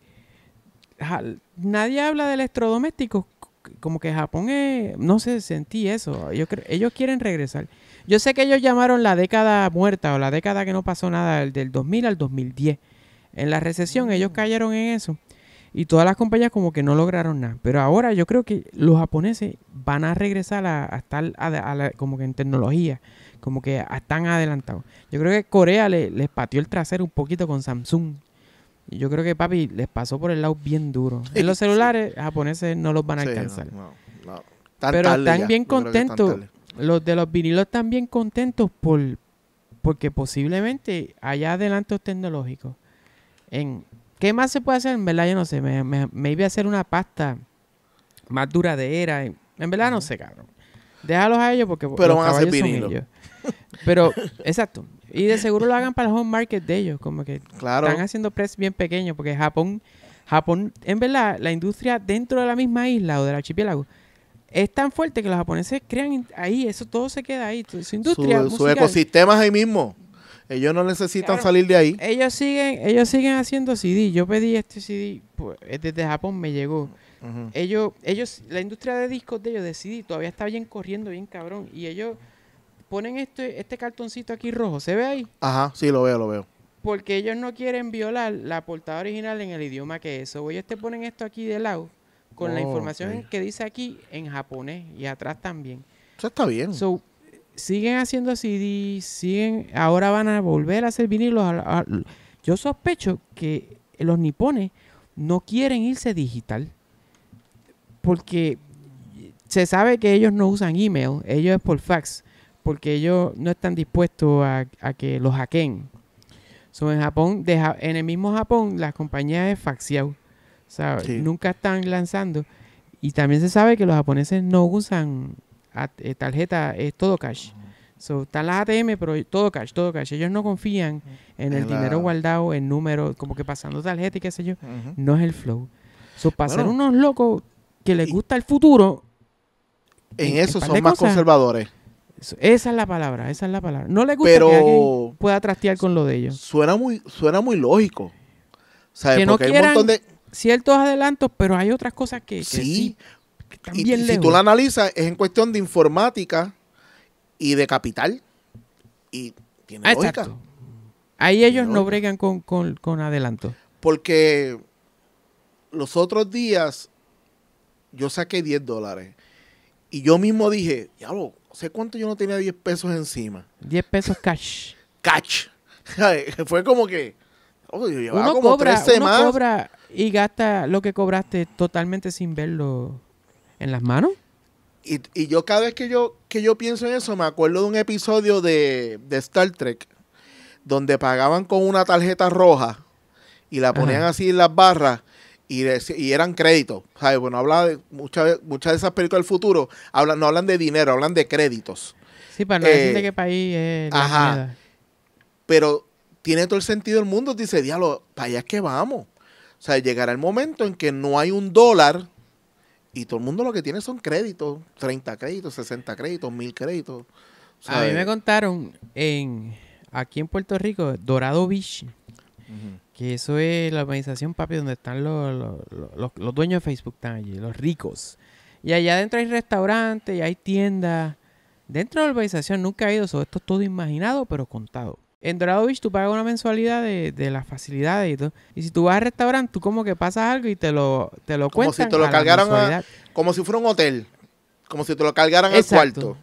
B: nadie habla de electrodomésticos. Como que Japón no se sentí eso. ellos quieren regresar. Yo sé que ellos llamaron la década muerta o la década que no pasó nada, del 2000 al 2010 en la recesión ellos mm. cayeron en eso y todas las compañías como que no lograron nada. Pero ahora yo creo que los japoneses van a regresar a, estar como que en tecnología, como que están adelantados. Yo creo que Corea les pateó el trasero un poquito con Samsung. yo creo que papi les pasó por el lado bien duro. En los celulares japoneses no los van a alcanzar. Pero están bien contentos. Los de los vinilos están bien contentos por porque posiblemente haya adelantos tecnológicos. En, ¿Qué más se puede hacer? En verdad, yo no sé. Me, iba a hacer una pasta más duradera. En, en verdad, no sé, cabrón. Déjalos a ellos porque. Pero van a hacer vinilo. Pero, exacto. Y de seguro lo hagan para el home market de ellos. Como que claro. están haciendo press bien pequeño porque Japón. Japón, en verdad, la industria dentro de la misma isla o del archipiélago es tan fuerte que los japoneses crean ahí, eso todo se queda ahí, su industria. Su, su ecosistema
C: es ahí mismo. Ellos no necesitan salir de ahí.
B: Ellos siguen, ellos siguen haciendo CD. Yo pedí este CD, pues, eh, desde Japón me llegó. Ellos, ellos, la industria de discos de ellos, de CD, todavía está bien corriendo, bien cabrón. Y ellos ponen este, este cartoncito aquí rojo. ¿Se ve ahí?
C: Ajá, sí, lo veo, lo veo.
B: Porque ellos no quieren violar la portada original en el idioma que es. Oye, ellos te ponen esto aquí de lado, con la información que dice aquí en japonés y atrás también.
C: Eso está bien. So,
B: siguen haciendo CD, siguen, ahora van a volver a hacer vinilos. yo sospecho que los nipones no quieren irse digital porque se sabe que ellos no usan email, ellos es por fax, porque ellos no están dispuestos a, que los hackeen. So, en Japón, en el mismo Japón, las compañías de faxiao, Nunca están lanzando. Y también se sabe que los japoneses no usan eh, tarjeta es todo cash. Está la ATM, pero todo cash, todo cash. Ellos no confían en, el dinero guardado, en números, como que pasando tarjeta y qué sé yo. No es el flow. So, para unos locos que les gusta el futuro. En, eso son más conservadores. Esa es la palabra, esa es la palabra. No les gusta que
C: pueda trastear con lo de ellos. Suena muy, suena muy lógico. Porque hay ciertos adelantos, pero hay otras cosas que, sí y, si tú la analizas, es en cuestión de informática y de capital. Y tiene ah, lógica. Ahí ellos no bregan con, adelanto. Porque los otros días yo saqué 10 dólares. Y yo mismo dije, diablo, sé cuánto yo no tenía 10 pesos encima. 10 pesos cash. Cash. Fue como que. uno cobra
B: y gasta lo que cobraste totalmente sin
C: verlo en las manos. Y, yo cada vez que yo, que yo pienso en eso, me acuerdo de un episodio de, de Star Trek, donde pagaban con una tarjeta roja y la ponían así en las barras y, y eran créditos. ¿sabes? Bueno, habla muchas, muchas de esas películas del futuro hablan, no hablan de dinero, hablan de créditos. Sí, para no decir de eh, qué
B: país es. ajá.
C: Pero tiene todo el sentido del mundo. Dice, diálogo para allá es que vamos. O sea, llegará el momento en que no hay un dólar y todo el mundo lo que tiene son créditos, 30 créditos, 60 créditos, 1000 créditos. A mí me
B: contaron en aquí en Puerto Rico, Dorado Beach, que eso es la organización, papi, donde están los, dueños de Facebook, están allí, los ricos. Y allá adentro hay restaurantes y hay tiendas. Dentro de la organización nunca ha ido, eso esto es todo imaginado, pero contado. En Dorado Beach tú pagas una mensualidad de, de las facilidades y todo. Y si tú vas al restaurante, tú como que pasas algo y te lo, te lo cuentan. Como si te lo cargaran
C: como si fuera un hotel. Como si te lo cargaran al cuarto.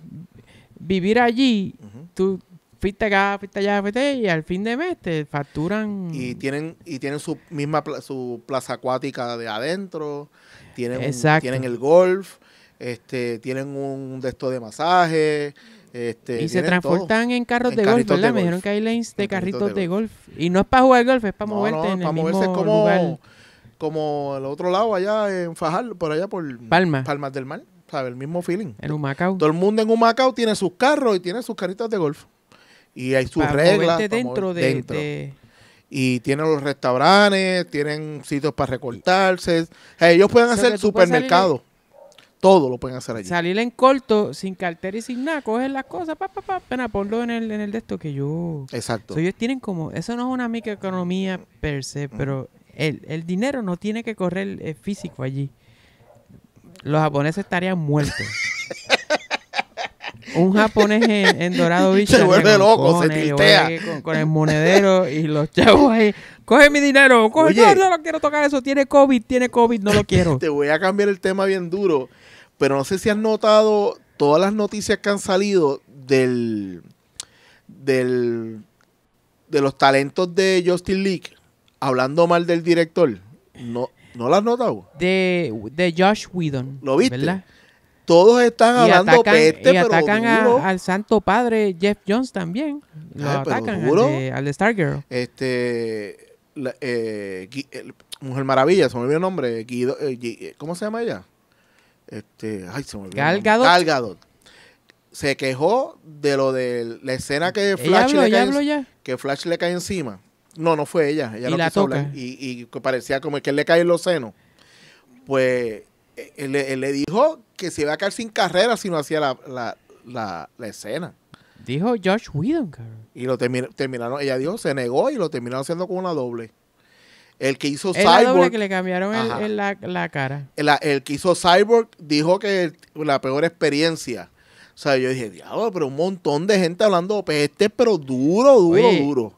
C: Vivir allí, tú fuiste acá, fuiste allá, fuiste y al fin de mes te facturan. Y tienen, y tienen su misma su plaza acuática de adentro, tienen, tienen el golf, este, tienen un de esto de masaje este, y se transportan en carros de golf, ¿verdad? Me dijeron que hay lanes de carritos, de, golf. Y no es para jugar golf, es para moverse en el moverse mismo como, como al otro lado, allá en Fajal, por allá por Palmas del Mar. ¿Sabes? El mismo feeling. En Humacao. Todo el mundo en Humacao tiene sus carros y tiene sus carritos de golf. Y hay sus reglas. Dentro, dentro. y tienen los restaurantes, tienen sitios para recortarse. Eh, ellos pueden hacer supermercados. Todo lo pueden hacer allí.
B: Salir en corto, sin cartera y sin nada, coger las cosas, pa, pa, pa, pena, ponlo en el, en el de esto que yo. Exacto. ellos tienen como, eso no es una microeconomía per se, mm. pero el, dinero no tiene que correr eh, físico allí. Los japoneses estarían muertos. un japonés en, Dorado bicho, Se vuelve loco, se tristea Con, el monedero y los chavos ahí.
C: Coge mi dinero, coge. no, no quiero tocar eso. Tiene COVID, tiene COVID, no lo quiero. Te voy a cambiar el tema bien duro pero no sé si has notado todas las noticias que han salido del, del de los talentos de Justin League hablando mal del director. No, ¿No las has notado? De, de Josh Whedon. ¿Lo viste? Todos están hablando atacan, peste, y atacan al
B: santo padre Jeff Jones también. Lo atacan al
C: Stargirl. Este, eh, Mujer Maravilla, se me olvidó el nombre. Eh, ¿Cómo se llama ella? Este, ay, se olvidó. Se quejó de lo de la escena que Flash, le cae, encima. No, no fue ella. Ella y Y, parecía como que él le cae en los senos. Pues él, le dijo que se iba a caer sin carrera si no hacía la, la, la, escena. Dijo Josh Whedon, Y lo terminaron, ella dijo, se negó y lo terminaron haciendo con una doble. El que hizo Cyborg. La que le
B: cambiaron la, cara.
C: El, que hizo Cyborg dijo que la peor experiencia. O sea, yo dije, diablo, pero un montón de gente hablando es pero duro, duro, duro.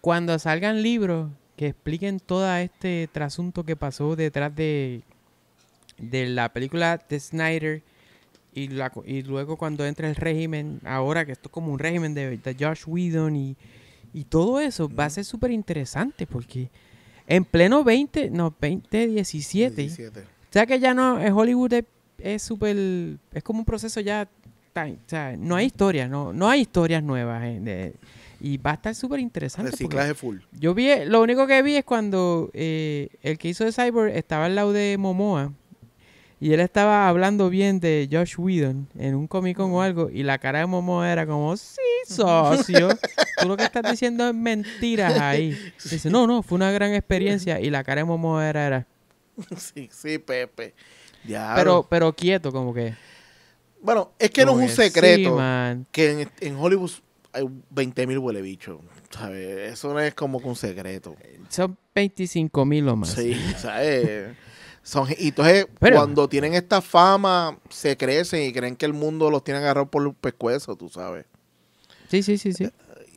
B: Cuando salgan libros que expliquen todo este trasunto que pasó detrás de, de la película de Snyder y, y luego cuando entra el régimen, ahora que esto es como un régimen de, de Josh Whedon y, todo eso, va a ser súper interesante porque en pleno 20, no, 2017. 17. O sea que ya no, eh, es Hollywood es súper, es, como un proceso ya, o sea, no hay historias, no, no hay historias nuevas. Eh, y va a estar súper interesante. Reciclaje full. Yo vi, eh, lo único que vi es cuando el que hizo de Cyber estaba al lado de Momoa y él estaba hablando bien de Josh Whedon en un Comic o mm. algo, y la cara de Momo era como, sí, socio, tú lo que estás diciendo es mentiras ahí. dice, no, no, fue una gran experiencia, y la cara de Momo era...
C: sí, sí, Pepe. Ya, pero,
B: pero quieto, como que...
C: Bueno, es que no es un secreto que en, Hollywood hay 20.000 huele ¿sabes? Eso no es como que un secreto. Son 25.000 o más. Sí, ¿sabes? y entonces, cuando tienen esta fama, se crecen y creen que el mundo los tiene agarrado por los pescuezo tú sabes. Sí, sí, sí, sí.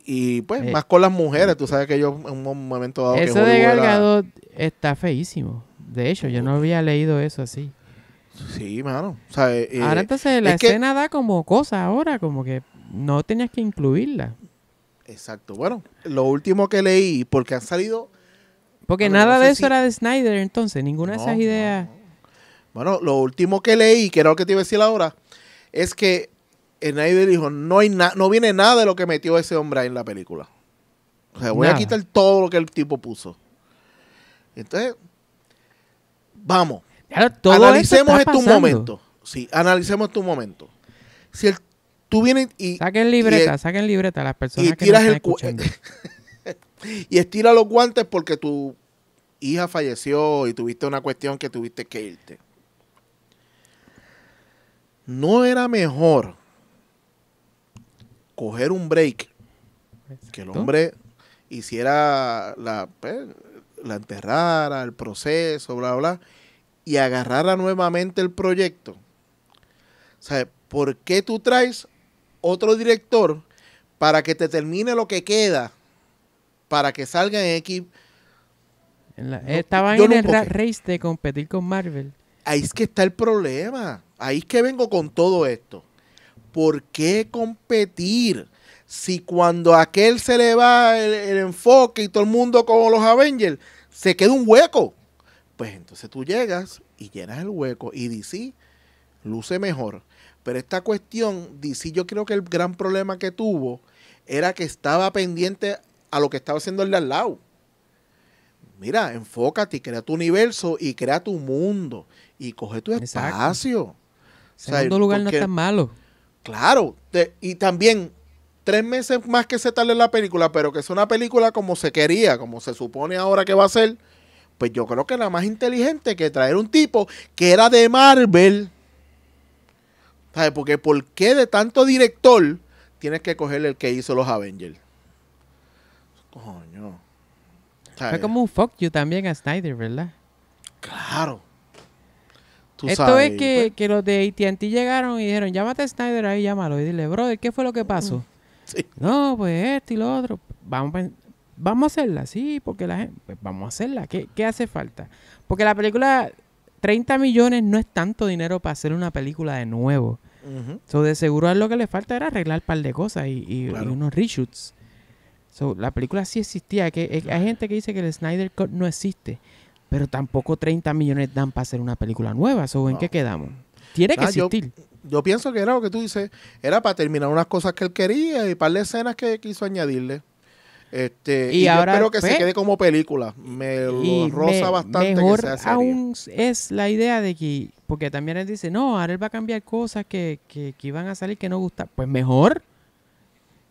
C: Y pues, eh, más con las mujeres, tú sabes que yo en un momento dado. Eso que de Galgado
B: está feísimo. De hecho, yo no había leído eso así.
C: Sí, mano. Eh, eh, ahora entonces la escena
B: da como cosa ahora, como que no tenías que incluirla.
C: Exacto. Bueno,
B: lo último que leí, porque han salido
C: porque nada de eso era de Snyder entonces, ninguna de esas ideas. Bueno, lo último que leí, que era lo que te iba a decir ahora, es que Snyder dijo, no, hay no viene nada de lo que metió ese hombre ahí en la película. O sea, voy a quitar todo lo que el tipo puso. Entonces, vamos. analicemos esto un momento. Sí, analicemos esto un momento. Si tú vienes y... Saquen libreta, saquen
B: libreta las personas que tiras el escuchando.
C: Y estira los guantes porque tu hija falleció y tuviste una cuestión que tuviste que irte. ¿No era mejor coger un break? Que el hombre hiciera la, pues, la enterrara, el proceso, bla, bla, y agarrara nuevamente el proyecto. O sea, ¿por qué tú traes otro director para que te termine lo que queda para que salga en X. estaban en eh, el
B: race de competir con Marvel.
C: Ahí es que está el problema. Ahí es que vengo con todo esto. ¿Por qué competir? Si cuando a aquel se le va el, enfoque y todo el mundo como los Avengers, se queda un hueco. Pues entonces tú llegas y llenas el hueco y DC luce mejor. Pero esta cuestión, DC yo creo que el gran problema que tuvo era que estaba pendiente a lo que estaba haciendo el de al lado. Mira, enfócate y crea tu universo y crea tu mundo y coge tu espacio. En Segundo lugar no es tan malo. Claro, y también tres meses más que se tarde la película, pero que es una película como se quería, como se supone ahora que va a ser, pues yo creo que la más inteligente que traer un tipo que era de Marvel. ¿Sabes? Porque ¿por qué de tanto director tienes que coger el que hizo los Avengers? Coño. Fue como
B: un fuck you también a Snyder, ¿verdad? Claro. Esto es que, que, los de ATT llegaron y dijeron, llámate a Snyder ahí, llámalo. Y dile, brother, ¿qué fue lo que mm. pasó? Sí. No, pues esto y lo otro. Vamos a, vamos a hacerla, sí, porque la gente... Pues vamos a hacerla. ¿Qué, hace falta? Porque la película... 30 millones no es tanto dinero para hacer una película de nuevo. de seguro lo que le falta era arreglar un par de cosas y, y unos reshoots la película sí existía. Que, eh, hay gente que dice que el Snyder Cut no existe, pero tampoco 30 millones dan para hacer una película nueva. ¿En qué
C: quedamos? Tiene que ah, existir. Yo, pienso que era lo que tú dices, era para terminar unas cosas que él quería y un par de escenas que quiso añadirle. Este, y, ahora, yo espero que se quede como película. Me lo roza bastante que sea aún es la idea de que,
B: porque también él dice, no, ahora él va a cambiar cosas que, que, que iban a salir que no gustan. Pues mejor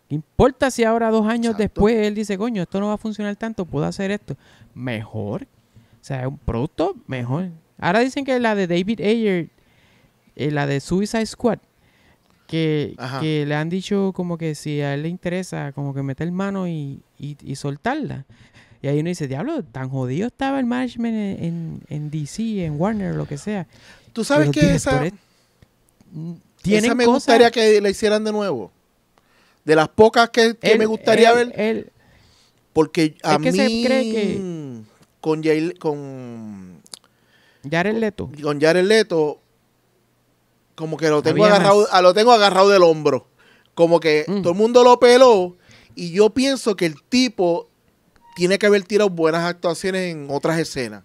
B: importa si ahora dos años después él dice, coño, esto no va a funcionar tanto, puedo hacer esto? Mejor. O sea, es un producto mejor. Ahora dicen que la de David Ayer, eh, la de Suicide Squad, que, le han dicho como que si a él le interesa, como que meter mano y, y soltarla. Y ahí uno dice, diablo, tan jodido estaba el management en, en, DC, en Warner, lo que sea. Tú sabes que esa...
C: Mm, esa me gustaría que la hicieran de nuevo de las pocas que, me gustaría ver. Él, porque a mí cree que... con con Jared Leto. Con Jared Leto como que lo tengo agarrado lo tengo agarrado del hombro. Como que mm. todo el mundo lo peló y yo pienso que el tipo tiene que haber tirado buenas actuaciones en otras escenas.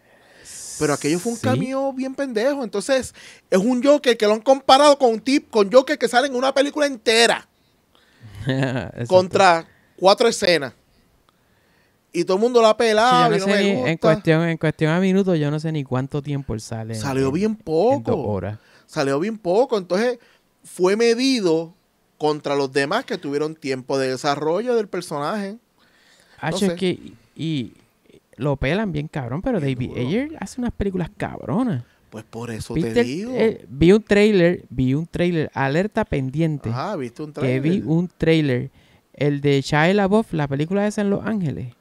C: Pero aquello fue un ¿Sí? bien pendejo. Entonces, es un Joker que lo han comparado con un tip, con Joker que sale en una película entera. contra cuatro escenas. Y todo el mundo la pelaba. Sí, en, cuestión,
B: en cuestión de minutos, yo no sé ni cuánto tiempo él sale. Salió bien poco.
C: Salió bien poco. Entonces, fue medido contra los demás que tuvieron tiempo de desarrollo del personaje.
B: que, y, lo pelan bien cabrón, pero David Ayer hace unas películas cabronas.
C: Pues por eso te digo. Eh,
B: vi un trailer, vi un trailer, alerta pendiente. Ah, viste un trailer. Que vi un trailer. El de Shia LaBeouf, la película esa en Los Ángeles.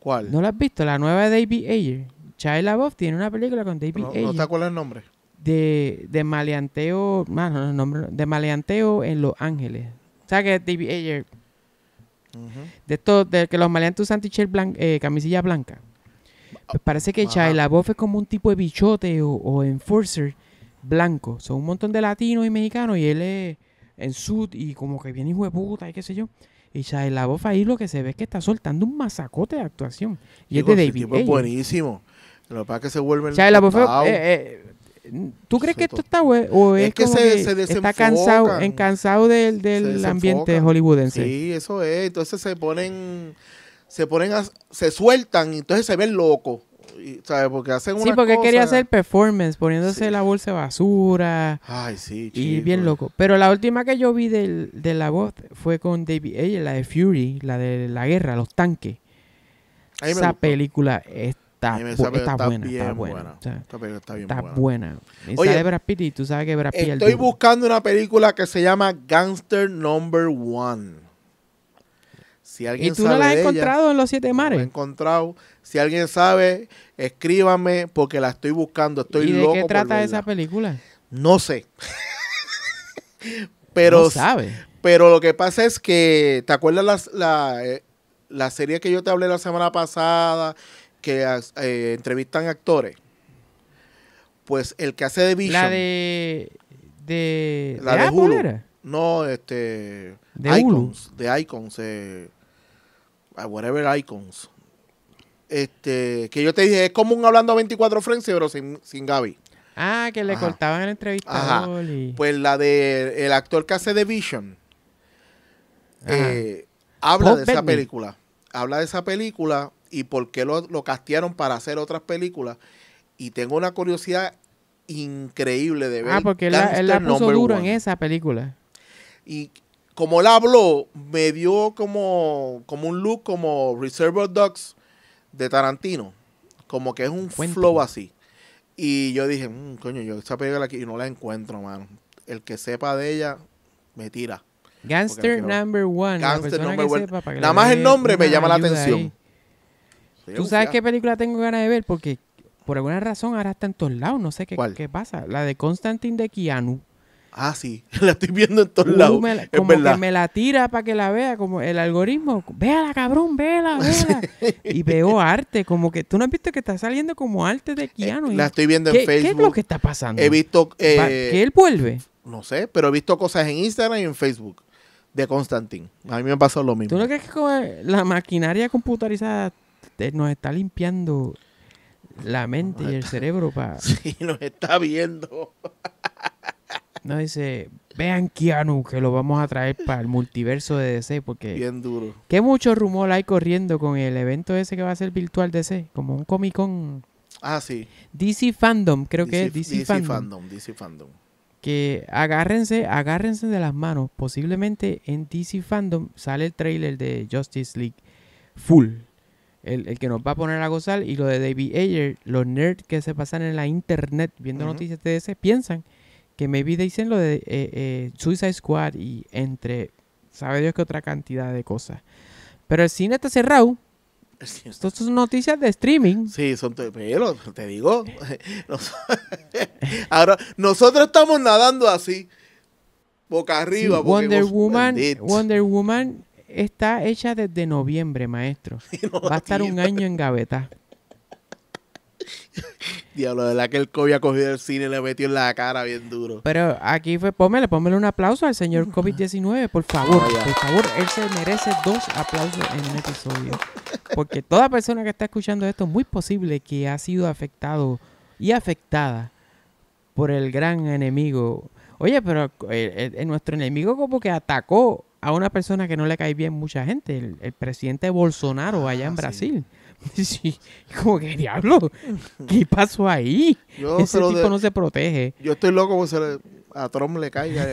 B: ¿Cuál? ¿No la has visto? La nueva de David Ayer. Shia LaBeouf tiene una película con David Ayer. ¿No te acuerdas el nombre? De, de maleanteo, no, no, nombre, de maleanteo en Los Ángeles. O sea que David Ayer, de esto, de que los maleantes usan t-shirt eh, camisilla blanca parece que Shia LaBeouf es como un tipo de bichote o, enforcer blanco. Son un montón de latinos y mexicanos y él es en sud y como que viene hijo de y qué sé yo. Y Shia LaBeouf ahí lo que se ve es que está soltando un masacote de actuación. Y es de David tipo buenísimo.
C: Lo que pasa que se vuelve el Shia LaBeouf, eh, eh,
B: ¿Tú crees que esto está es, que se, que está cansado, en cansado del, del ambiente hollywoodense? Sí,
C: eso es. Entonces se ponen se ponen se sueltan y entonces se ven locos. ¿sabes? Porque hacen una. Sí, porque quería hacer
B: performance, poniéndose la bolsa de basura. Ay, sí, Y bien loco. Pero la última que yo vi de la voz fue con David Ayer, la de Fury, la de la guerra, los tanques.
A: Esa película está,
B: está, buena, está buena. está buena. Y sale Brad Pitt y tú sabes que Brad Pitt Estoy
C: buscando una película que se llama Gangster Number One. ¿Y tú no la has encontrado en los siete mares? he encontrado. Si alguien sabe, escríbame porque la estoy buscando. Estoy ¿Y de qué trata esa película? No sé.
A: pero, sabe.
C: pero lo que pasa es que, ¿te acuerdas eh, la, serie que yo te hablé la semana pasada, que eh, entrevistan actores? Pues el que hace de Vision. La de.
B: la de,
C: No, este. De Icons. De Icons. Eh, whatever icons. Este, que yo te dije, es común hablando a 24 friends pero sin, sin Gaby. Ah, que le cortaban el entrevista. Ajá. Pues la de el actor que hace The Vision eh, habla de esa película. Habla de esa película y por qué lo, lo castearon para hacer otras películas. Y tengo una curiosidad increíble de ver. Ah, porque él la, puso duro en
B: esa película.
C: Y como él habló, me dio como, un look como Reservoir Dogs de Tarantino. Como que es un flow así. Y yo dije, mmm, coño, yo esa película aquí no la encuentro, mano. El que sepa de ella, me tira. Gangster Number
B: One. Gangster Number One. Nada más el nombre me llama la atención. ¿Tú sabes qué película tengo ganas de ver? Porque por alguna razón ahora está en todos lados. No sé qué, pasa. La de Constantine de Keanu. Ah, sí, la estoy viendo en todos uh, lados. como que me la tira para que la vea, como el algoritmo. Véala, cabrón, véala, véala. Y veo arte,
C: como que tú no has visto que está saliendo como arte de eh, Keanu. la estoy viendo en Facebook. ¿Qué es lo que está pasando? He visto. ¿Que eh, él vuelve? No sé, pero he visto cosas en Instagram y en Facebook de Constantin. A mí me pasó lo mismo. ¿Tú no crees que la maquinaria computarizada nos
B: está limpiando la mente y el cerebro para.
C: Sí, nos está viendo.
B: No dice, vean Keanu, que lo vamos a traer para el multiverso de DC, porque... Bien duro. Qué mucho rumor hay corriendo con el evento ese que va a ser virtual DC, como un Comic Con. Ah, sí. DC Fandom, creo que es. DC, Fandom.
C: DC Fandom.
B: Que agárrense, agárrense de las manos. Posiblemente en DC Fandom sale el trailer de Justice League full. El, que nos va a poner a gozar. Y lo de David Ayer, los nerds que se pasan en la internet viendo noticias de DC piensan que maybe dicen lo de eh, eh, Suicide Squad y entre, sabe Dios que otra cantidad de cosas. Pero el cine está cerrado.
C: Estos son noticias de streaming. Sí, son pero te digo. ahora, nosotros estamos nadando así, boca arriba. Wonder, Woman,
B: Wonder Woman está hecha desde noviembre, maestro. Va a estar un año en gaveta.
C: Diablo, de la que el COVID ha cogido el cine y le metió en la cara bien duro.
B: Pero aquí fue, pómele, pómele un aplauso al señor COVID-19, por favor, oh, por favor. Él se merece dos aplausos en un episodio. Porque toda persona que está escuchando esto, Es muy posible que ha sido afectado y afectada por el gran enemigo. Oye, pero eh, eh, eh, nuestro enemigo como que atacó a una persona que no le cae bien mucha gente, el, presidente Bolsonaro allá en ah, Brasil. Sí, como que diablo, ¿qué pasó ahí? Ese tipo no se protege.
C: Yo estoy loco porque a Trump le caiga.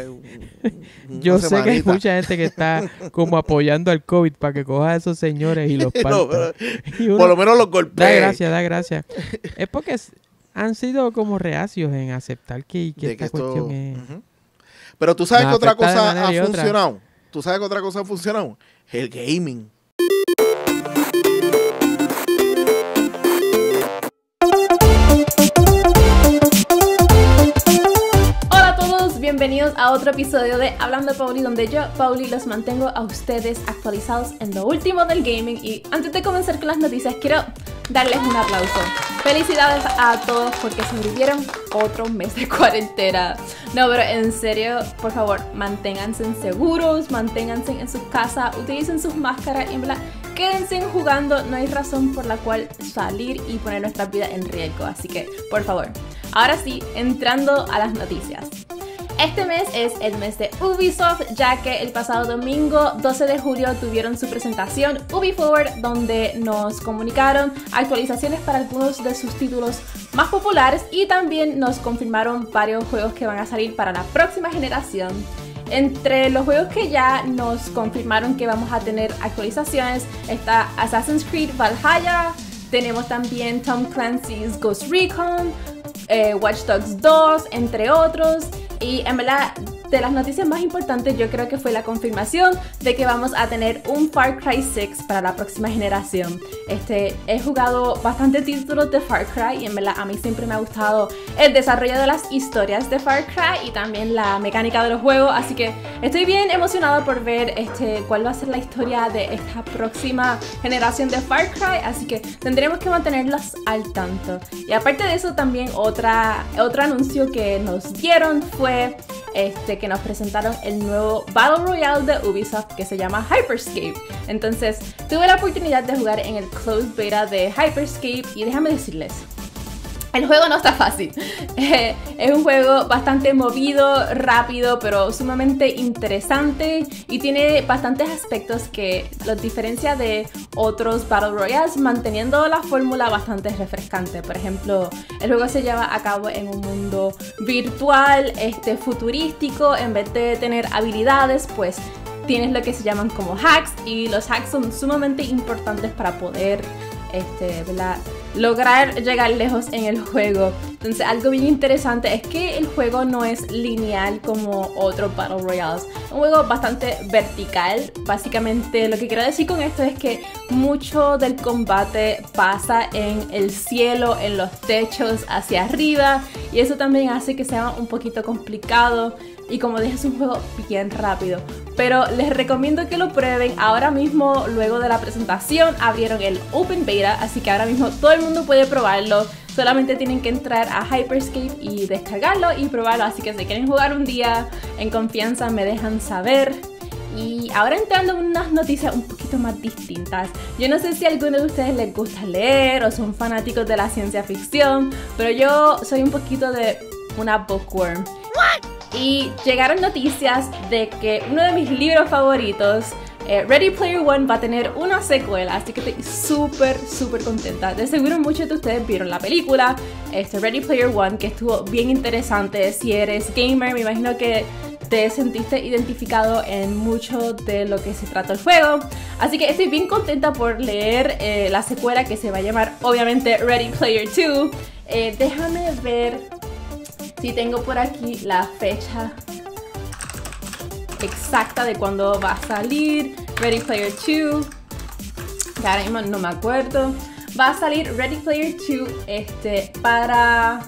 C: yo sé que hay mucha gente que
B: está como apoyando al COVID para que coja a esos señores y los por lo menos los golpee. Da gracias, da gracias. es porque han sido como reacios en aceptar
C: que, esta cuestión es. Pero tú sabes que otra cosa ha funcionado. Tú sabes que otra cosa ha funcionado. El gaming.
A: bienvenidos a otro episodio de Hablando Pauli, donde yo, Pauli, los mantengo a ustedes actualizados en lo último del gaming. Y antes de comenzar con las noticias, quiero darles un aplauso. Felicidades a todos porque sobrevivieron otro mes de cuarentena. No, pero en serio, por favor, manténganse seguros, manténganse en sus casas, utilicen sus máscaras y bla. verdad, quédense jugando. No hay razón por la cual salir y poner nuestra vida en riesgo. Así que, por favor. Ahora sí, entrando a las noticias. Este mes es el mes de Ubisoft, ya que el pasado domingo 12 de julio tuvieron su presentación UbiForward, donde nos comunicaron actualizaciones para algunos de sus títulos más populares y también nos confirmaron varios juegos que van a salir para la próxima generación. Entre los juegos que ya nos confirmaron que vamos a tener actualizaciones está Assassin's Creed Valhalla, tenemos también Tom Clancy's Ghost Recon, eh, Watch Dogs 2, entre otros. Y en verdad de las noticias más importantes yo creo que fue la confirmación de que vamos a tener un Far Cry 6 para la próxima generación. Este, he jugado bastante títulos de Far Cry y en verdad a mí siempre me ha gustado el desarrollo de las historias de Far Cry y también la mecánica de los juegos, así que estoy bien emocionado por ver este, cuál va a ser la historia de esta próxima generación de Far Cry, así que tendremos que mantenerlos al tanto. Y aparte de eso también otra, otro anuncio que nos dieron fue este, que nos presentaron el nuevo Battle Royale de Ubisoft que se llama Hyperscape. Entonces, tuve la oportunidad de jugar en el closed beta de Hyperscape y déjame decirles, el juego no está fácil. Eh, es un juego bastante movido, rápido, pero sumamente interesante y tiene bastantes aspectos que los diferencia de otros Battle royals, manteniendo la fórmula bastante refrescante. Por ejemplo, el juego se lleva a cabo en un mundo virtual, este, futurístico, en vez de tener habilidades, pues tienes lo que se llaman como hacks y los hacks son sumamente importantes para poder, este, ¿verdad? lograr llegar lejos en el juego. Entonces, algo bien interesante es que el juego no es lineal como otro Battle Royales. Un juego bastante vertical. Básicamente, lo que quiero decir con esto es que mucho del combate pasa en el cielo, en los techos, hacia arriba. Y eso también hace que sea un poquito complicado y como dije es un juego bien rápido. Pero les recomiendo que lo prueben. Ahora mismo, luego de la presentación, abrieron el Open Beta, así que ahora mismo todo el mundo puede probarlo. Solamente tienen que entrar a Hyperscape y descargarlo y probarlo. Así que si quieren jugar un día en confianza, me dejan saber. Y ahora entrando en unas noticias un poquito más distintas. Yo no sé si a alguno de ustedes les gusta leer o son fanáticos de la ciencia ficción, pero yo soy un poquito de una bookworm. ¿Qué? y llegaron noticias de que uno de mis libros favoritos, eh, Ready Player One, va a tener una secuela, así que estoy súper, súper contenta. De seguro muchos de ustedes vieron la película, este Ready Player One, que estuvo bien interesante. Si eres gamer, me imagino que te sentiste identificado en mucho de lo que se trata el juego. Así que estoy bien contenta por leer eh, la secuela que se va a llamar obviamente Ready Player 2. Eh, déjame ver si tengo por aquí la fecha exacta de cuando va a salir Ready Player 2. ahora mismo no me acuerdo. Va a salir Ready Player 2 este, para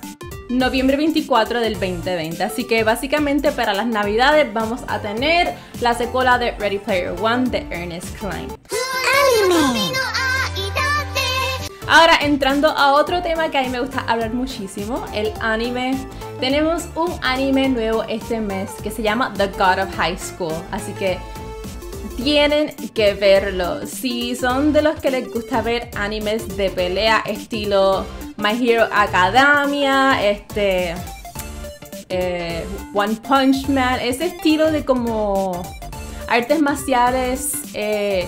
A: noviembre 24 del 2020. Así que básicamente para las navidades vamos a tener la secuela de Ready Player 1 de Ernest Klein. Ahora entrando a otro tema que a mí me gusta hablar muchísimo, el anime tenemos un anime nuevo este mes que se llama The God of High School. Así que tienen que verlo. Si son de los que les gusta ver animes de pelea estilo My Hero Academia, este eh, One Punch Man, ese estilo de como artes marciales eh,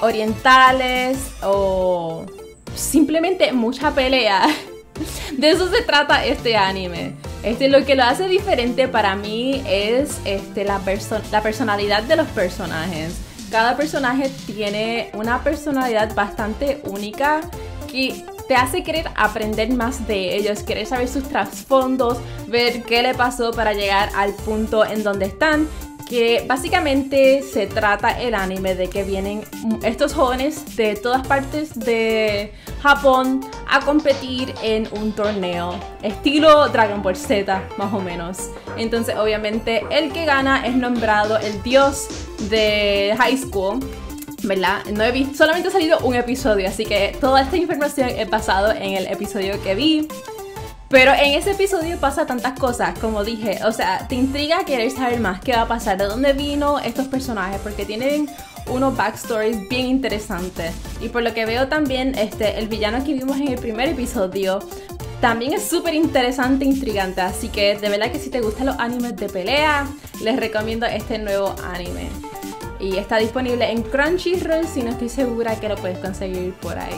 A: orientales o simplemente mucha pelea. De eso se trata este anime. Este, lo que lo hace diferente para mí es este, la, la personalidad de los personajes. Cada personaje tiene una personalidad bastante única que te hace querer aprender más de ellos, querer saber sus trasfondos, ver qué le pasó para llegar al punto en donde están. Que básicamente se trata el anime de que vienen estos jóvenes de todas partes de, Japón a competir en un torneo, estilo Dragon Ball Z, más o menos. Entonces, obviamente, el que gana es nombrado el dios de high school. ¿Verdad? No he visto, solamente ha salido un episodio, así que toda esta información he pasado en el episodio que vi. Pero en ese episodio pasa tantas cosas, como dije. O sea, te intriga querer saber más qué va a pasar, de dónde vino estos personajes, porque tienen unos backstories bien interesantes. Y por lo que veo también, este, el villano que vimos en el primer episodio también es súper interesante e intrigante. Así que de verdad que si te gustan los animes de pelea, les recomiendo este nuevo anime. Y está disponible en Crunchyroll si no estoy segura que lo puedes conseguir por ahí.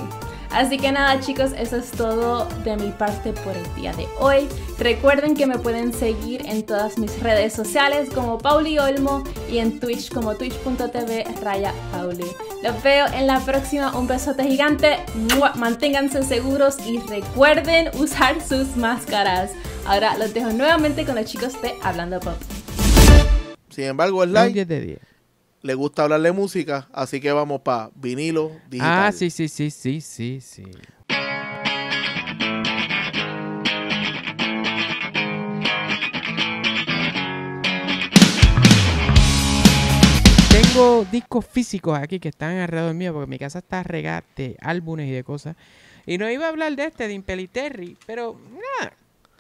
A: Así que nada chicos, eso es todo de mi parte por el día de hoy. Recuerden que me pueden seguir en todas mis redes sociales como Pauli Olmo y en Twitch como twitch.tv raya Pauli. Los veo en la próxima, un besote gigante, manténganse seguros y recuerden usar sus máscaras. Ahora los dejo nuevamente con los chicos de Hablando Pops.
C: Sin embargo, es día le gusta hablarle música, así que vamos para vinilo digital. Ah, sí,
B: sí, sí, sí, sí, sí. Tengo discos físicos aquí que están alrededor mío porque mi casa está regada de álbumes y de cosas. Y no iba a hablar de este, de Impeliterri, pero nada,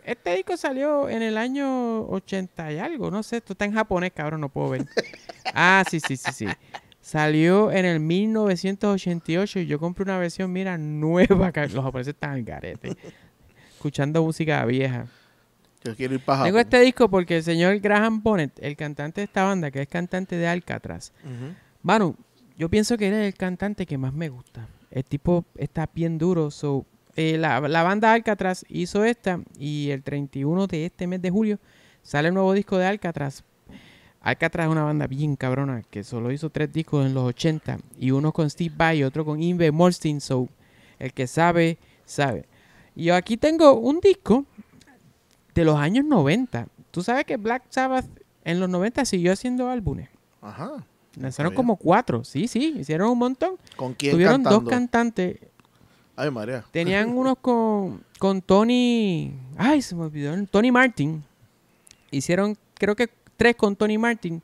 B: este disco salió en el año 80 y algo, no sé, esto está en japonés, cabrón, no puedo ver. Ah, sí, sí, sí, sí. Salió en el 1988 y yo compré una versión, mira, nueva, los japoneses están en garete, escuchando música vieja. Yo quiero ir para Tengo este disco porque el señor Graham Bonnet, el cantante de esta banda, que es cantante de Alcatraz, Manu, yo pienso que eres el cantante que más me gusta. El tipo está bien duro, so eh, la, banda Alcatraz hizo esta y el 31 de este mes de julio sale el nuevo disco de Alcatraz. Alcatraz es una banda bien cabrona que solo hizo tres discos en los 80 y uno con Steve Vai y otro con Inve Morstein. el que sabe, sabe. Y yo aquí tengo un disco de los años 90. Tú sabes que Black Sabbath en los 90 siguió haciendo álbumes.
A: Ajá.
C: Lanzaron
B: como cuatro, sí, sí, hicieron un montón.
C: ¿Con quién Tuvieron dos
B: cantantes, Ay, María. Tenían unos con, con Tony. Ay, se me olvidó. Tony Martin. Hicieron, creo que tres con Tony Martin.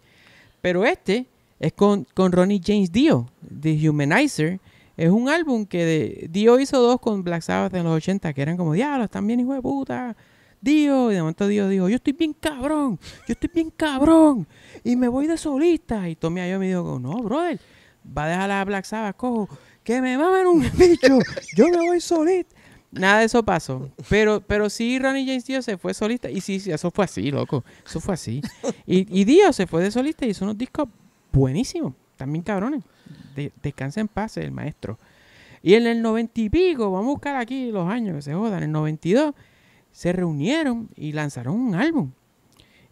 B: Pero este es con, Ronnie James Dio, The Humanizer. Es un álbum que de, Dio hizo dos con Black Sabbath en los 80, que eran como, diablos, están bien, hijo de puta. Dio, y de momento Dio dijo, yo estoy bien cabrón, yo estoy bien cabrón, y me voy de solista. Y Tommy yo me dijo, no, brother, va a dejar a Black Sabbath, cojo, que me mamen un bicho, yo me voy solista! Nada de eso pasó. Pero, pero sí, Ronnie James Dio se fue solista. Y sí, eso fue así, loco. Eso fue así. Y, y se fue de solista y hizo unos discos buenísimos. También cabrones. De, descansa en paz el maestro. Y en el noventa y pico, vamos a buscar aquí los años que se jodan, en el 92, se reunieron y lanzaron un álbum.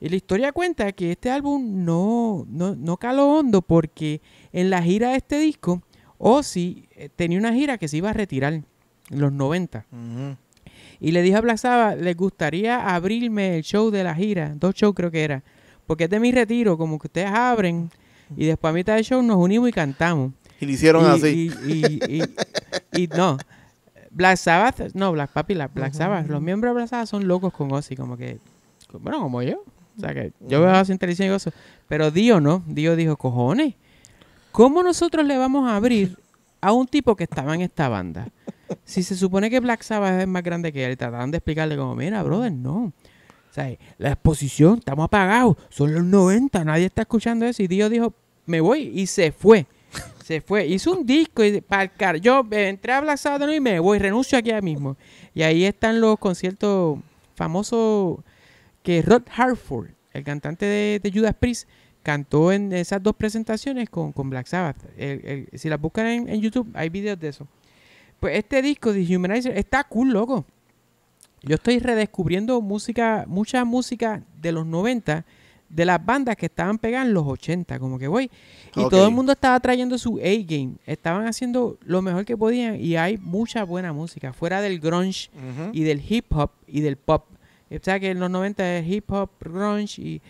B: Y la historia cuenta que este álbum no, no, no caló hondo porque en la gira de este disco o eh, tenía una gira que se iba a retirar en los 90. Y le dije a Black Sabbath, les gustaría abrirme el show de la gira, dos shows creo que era, porque es de mi retiro, como que ustedes abren y después a mitad del show nos unimos y cantamos. Y lo hicieron así. Y, no, Black Sabbath, no, Black Papi, Black, Sabbath, los miembros de Black Sabbath son locos con Ozzy, como que, bueno, como yo. O sea, que yo veo a Ozzy y gozo. Pero Dio no, Dio dijo, cojones, ¿Cómo nosotros le vamos a abrir a un tipo que estaba en esta banda? Si se supone que Black Sabbath es más grande que él, trataban de explicarle como, mira, brother, no. O sea, la exposición, estamos apagados, son los 90, nadie está escuchando eso. Y Dios dijo, me voy, y se fue. Se fue, hizo un disco y para el Yo entré a Black Sabbath y me voy, renuncio aquí ahora mismo. Y ahí están los conciertos famosos que Rod Hartford, el cantante de, de Judas Priest, cantó en esas dos presentaciones con, Black Sabbath. si las buscan en, YouTube, hay videos de eso. Pues este disco, The está cool, loco. Yo estoy redescubriendo música, mucha música de los 90, de las bandas que estaban pegadas en los 80, como que voy. Y todo el mundo estaba trayendo su A-game. Estaban haciendo lo mejor que podían y hay mucha buena música, fuera del grunge y del hip hop y del pop o sea que en los 90 el hip hop, grunge y,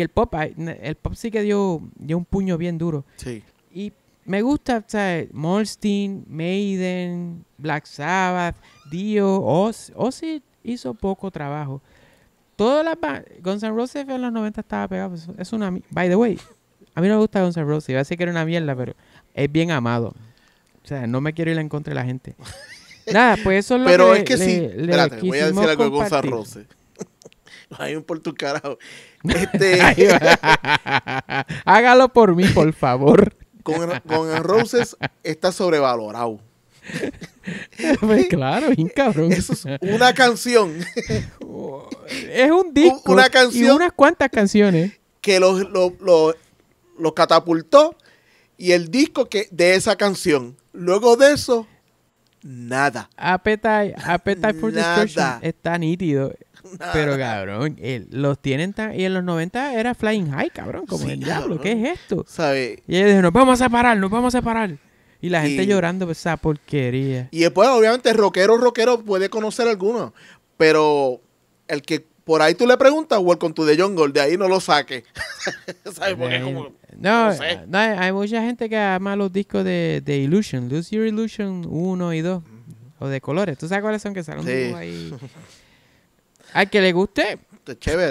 B: el pop, el pop sí que dio, dio un puño bien duro. Sí. Y me gusta, o sea Molstein, Maiden, Black Sabbath, Dio, Ozzy. hizo poco trabajo. Todas las Guns N' Roses en los 90 estaba pegado. Pues, es una... By the way, a mí no me gusta Guns N' Roses. Iba a decir que era una mierda, pero es bien amado. O sea, no me quiero ir en contra de la gente. Nada, pues eso lo pero que... es que sí. Espérate, voy a decir algo de Guns N'
C: por tu carajo. Este...
B: Hágalo por mí, por favor. Con, con Roses
C: está sobrevalorado. claro, una canción. es un disco. Una canción. Y unas cuantas canciones. Que los, catapultó. Y el disco que, de esa canción. Luego de eso, nada. Appetite, Appetite for Destruction
B: está nítido. Pero cabrón, los tienen tan. Y en los 90 era Flying High, cabrón. Como el diablo, ¿qué es esto? ¿Sabe? Y ellos nos vamos a
C: parar nos vamos a parar
B: Y la gente llorando esa porquería.
C: Y después, obviamente, rockero, rockero puede conocer algunos Pero el que por ahí tú le preguntas, Welcome tu the Jungle, de ahí no lo saque ¿Sabes? Porque como, no,
B: sé. hay mucha gente que ama los discos de, de Illusion, Lose Your Illusion 1 y 2, o de colores. ¿Tú sabes cuáles son que salen sí. ahí? Al que le guste,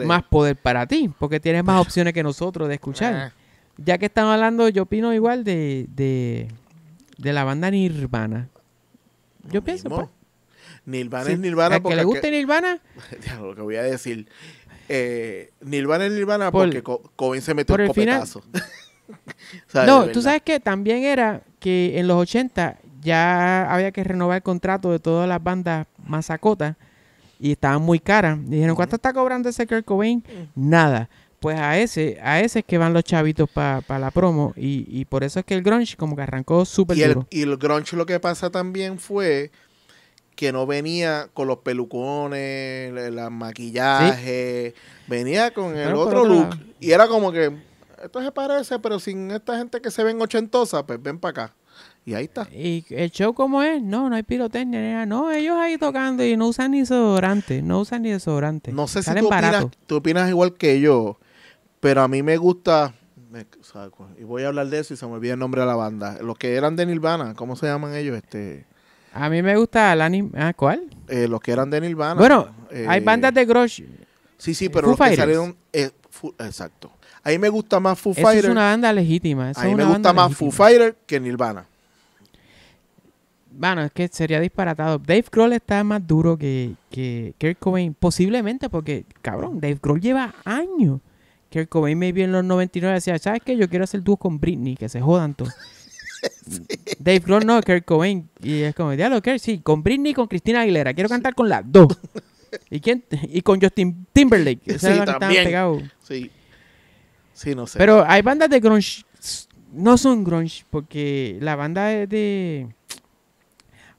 B: más poder para ti, porque tienes más pues, opciones que nosotros de escuchar. Eh. Ya que estamos hablando, yo opino igual de, de, de la banda Nirvana.
C: Yo pienso. Pues, Nirvana es Nirvana. Al que le guste Nirvana. Lo que voy a decir. Eh, Nirvana es Nirvana porque Cobain se metió un copetazo. no, tú sabes
B: que también era que en los 80 ya había que renovar el contrato de todas las bandas masacotas y estaban muy caras. dijeron, ¿cuánto está cobrando ese Kurt Cobain? Mm. Nada. Pues a ese, a ese es que van los chavitos para la promo. Y, y, por eso es que el grunge como que arrancó súper duro.
C: y el grunge lo que pasa también fue que no venía con los pelucones, el maquillaje venía con el otro, look. Y era como que, esto se parece, pero sin esta gente que se ven ochentosa, pues ven para acá. Y ahí está. ¿Y el show cómo es? No, no hay pirotecnia, No, ellos
B: ahí tocando y no usan ni desodorante. No usan ni desodorante.
C: No sé si tú opinas, igual que yo, pero a mí me gusta. y voy a hablar de eso y se me olvida el nombre de la banda. Los que eran de Nirvana, ¿cómo se llaman ellos? Este. A mí me gusta el anime. Ah, ¿Cuál? Eh, los que eran de Nirvana. Bueno, eh, hay bandas de Grosh Sí, sí, pero los que salieron. Eh, exacto. A mí me gusta más Foo Fighters. Es una banda legítima. A mí me gusta más Foo Fighters que Nirvana
B: bueno, es que sería disparatado. Dave Grohl está más duro que, que Cobain, posiblemente porque, cabrón, Dave Grohl lleva años. Kirk Cobain me vio en los 99 decía, ¿sabes qué? Yo quiero hacer dúo con Britney, que se jodan todos. Dave Grohl no, Kurt Cobain. Y es como, diablo, Kurt, sí, con Britney y con Cristina Aguilera. Quiero cantar con las dos. ¿Y quién? Y con Justin Timberlake. Sí, también.
C: Sí. Sí, no sé. Pero
B: hay bandas de grunge. No son grunge, porque la banda es de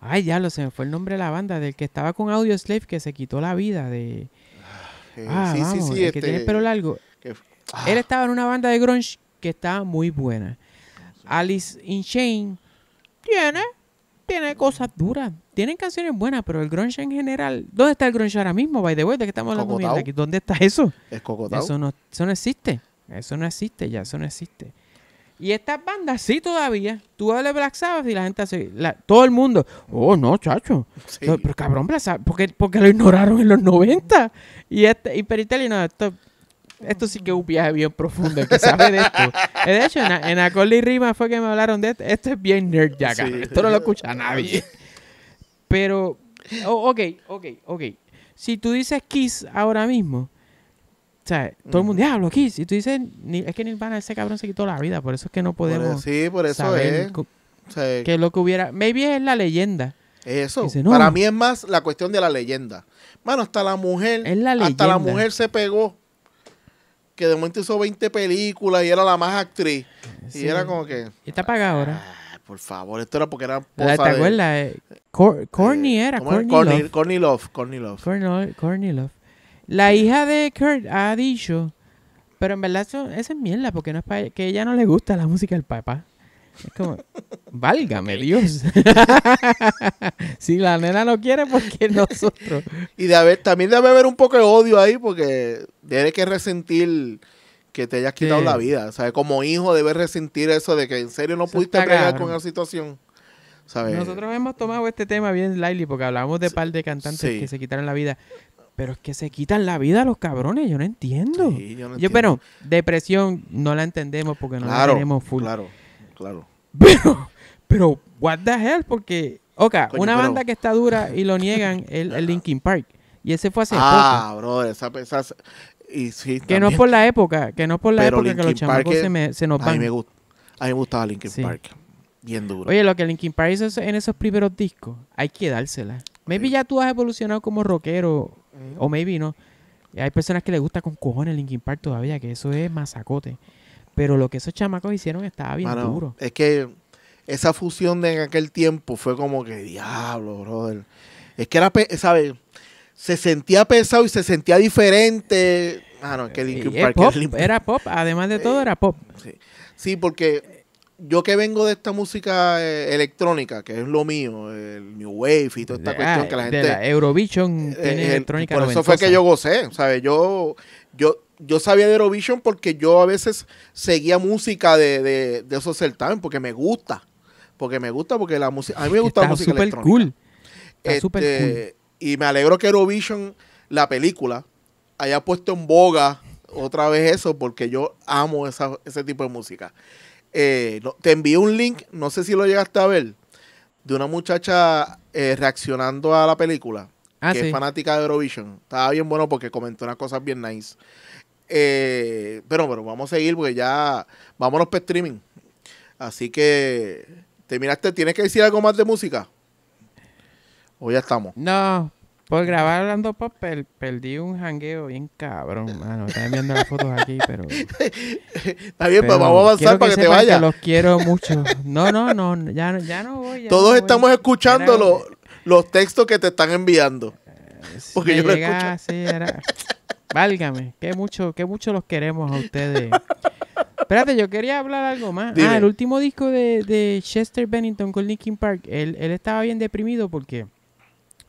B: Ay, ya lo se me fue el nombre de la banda, del que estaba con Audio Slave que se quitó la vida de. ah, eh, ah sí, vamos, sí, sí, el que tiene este, pelo largo. Él ah. estaba en una banda de grunge que estaba muy buena. Alice in Chain tiene, tiene cosas duras. Tienen canciones buenas, pero el grunge en general. ¿Dónde está el grunge ahora mismo? By the way, ¿de que estamos hablando aquí? ¿Dónde está eso? ¿Es eso no, eso no existe. Eso no existe, ya eso no existe. Y estas bandas sí todavía. Tú hablas Black Sabbath y la gente hace... todo el mundo. Oh, no, chacho. pero cabrón, Black Sabbath. Porque, porque lo ignoraron en los 90. Y, este, y Peritelli, no, esto... Esto sí que es un viaje bien profundo, de esto. de hecho, en, en y Rima fue que me hablaron de esto. Esto es bien nerd ya, Esto no lo escucha nadie. Pero... ok, ok, ok. Si tú dices Kiss ahora mismo sea, todo el mundo, diablo, aquí Y tú dices, es que ni a ese cabrón se quitó la vida. Por eso es que no e-, podemos. sí, por eso es.
C: que lo que hubiera. Maybe es la leyenda. Eso. Para mí es más la cuestión de la leyenda. Bueno, hasta la mujer. Es la hasta la mujer se pegó. Que de momento hizo 20 películas y era la más actriz. Y era como que. está pagada ahora. Ah, por favor, esto era porque era. ¿Te acuerdas? Eh, Corny eh, era. Corny, Love. Corny Love. Corny
B: Love. Corny Love. La hija de Kurt ha dicho, pero en verdad eso, es mierda, porque no es para que ella no le gusta la música del papá. Es como,
C: válgame Dios. si la nena no quiere, porque nosotros. Y de haber, también debe haber un poco de odio ahí, porque debe que resentir que te hayas quitado la vida. ¿sabes? como hijo debes resentir eso de que en serio no pudiste bregar con la situación. ¿Sabes?
B: Nosotros hemos tomado este tema bien lightly porque hablábamos de par de cantantes que se quitaron la vida. Pero es que se quitan la vida a los cabrones, yo no entiendo. yo, pero depresión no la entendemos porque no la tenemos
C: full. Claro, claro. Pero,
B: pero, what the hell, porque, oca, una banda que está dura y lo niegan es el, Linkin Park. Y ese fue hace ah,
C: bro, esa, esa y sí, que no es por la
B: época, que no es por la época que los chamacos se, me, se nos A mí me,
C: gusta, a mí me gustaba Linkin Park. Bien duro.
B: Oye, lo que Linkin Park hizo en esos primeros discos, hay que dársela. Maybe ya tú has evolucionado como rockero o maybe no. Hay personas que les gusta con cojones Linkin Park todavía, que eso es masacote. Pero lo que esos chamacos hicieron estaba bien duro.
C: Es que esa fusión de en aquel tiempo fue como que diablo, brother. Es que era, ¿sabes? Se sentía pesado y se sentía diferente. Ah, no, que Linkin Park, Era pop, además de todo, era pop. sí, porque yo que vengo de esta música eh, electrónica, que es lo mío, el New Wave y toda esta ah, cuestión que la gente. De la
B: Eurovision eh, tiene eh, electrónica. Por eso fue que yo
C: gocé, ¿sabes? Yo, yo, yo sabía de Eurovision porque yo a veces seguía música de, de, de esos certamen porque me gusta. Porque me gusta, porque la música. A mí me gusta la música super súper Cool. Está súper este, super cool. Y me alegro que Eurovision, la película, haya puesto en boga otra vez eso, porque yo amo esa, ese tipo de música. Eh, te envié un link, no sé si lo llegaste a ver, de una muchacha eh, reaccionando a la película, ah, que es fanática de Eurovision. Estaba bien bueno porque comentó unas cosas bien nice. Eh, pero bueno, vamos a seguir porque ya vámonos para streaming. Así que, ¿te miraste? ¿Tienes que decir algo más de música? O ya estamos.
B: No, por grabar hablando pop perdí un jangueo bien cabrón, mano. Estaba viendo las fotos aquí, pero. Está bien, pues, pero vamos a avanzar para que, te vayas. Que los quiero mucho.
C: No, no, no, ya, ya no voy. Todos estamos escuchando los, textos que te están enviando. Eh, porque yo lo escucho. Sí, Válgame, que mucho, que
B: mucho los queremos a ustedes. Espérate, yo quería hablar algo más. Ah, el último disco de, de Chester Bennington con Linkin Park. Él, él estaba bien deprimido porque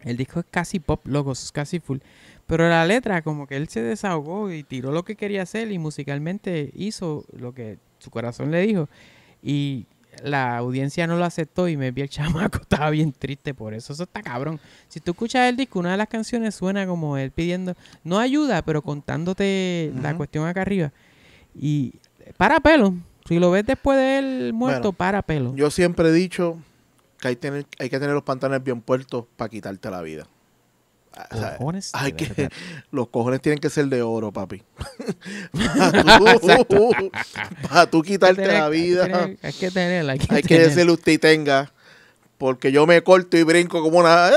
B: el disco es casi pop, loco, es casi full. Pero la letra, como que él se desahogó y tiró lo que quería hacer y musicalmente hizo lo que su corazón le dijo. Y la audiencia no lo aceptó y me vi el chamaco, estaba bien triste por eso. Eso está cabrón. Si tú escuchas el disco, una de las canciones suena como él pidiendo, no ayuda, pero contándote la
C: cuestión acá arriba. Y para pelo. Si lo ves después de él muerto, para pelo. Yo siempre he dicho hay, que tener los pantalones bien puertos para quitarte la vida. los cojones tienen que ser de oro, papi. para, tú, quitarte la vida. Hay que, Hay que, usted y tenga. Porque yo me corto y brinco como una.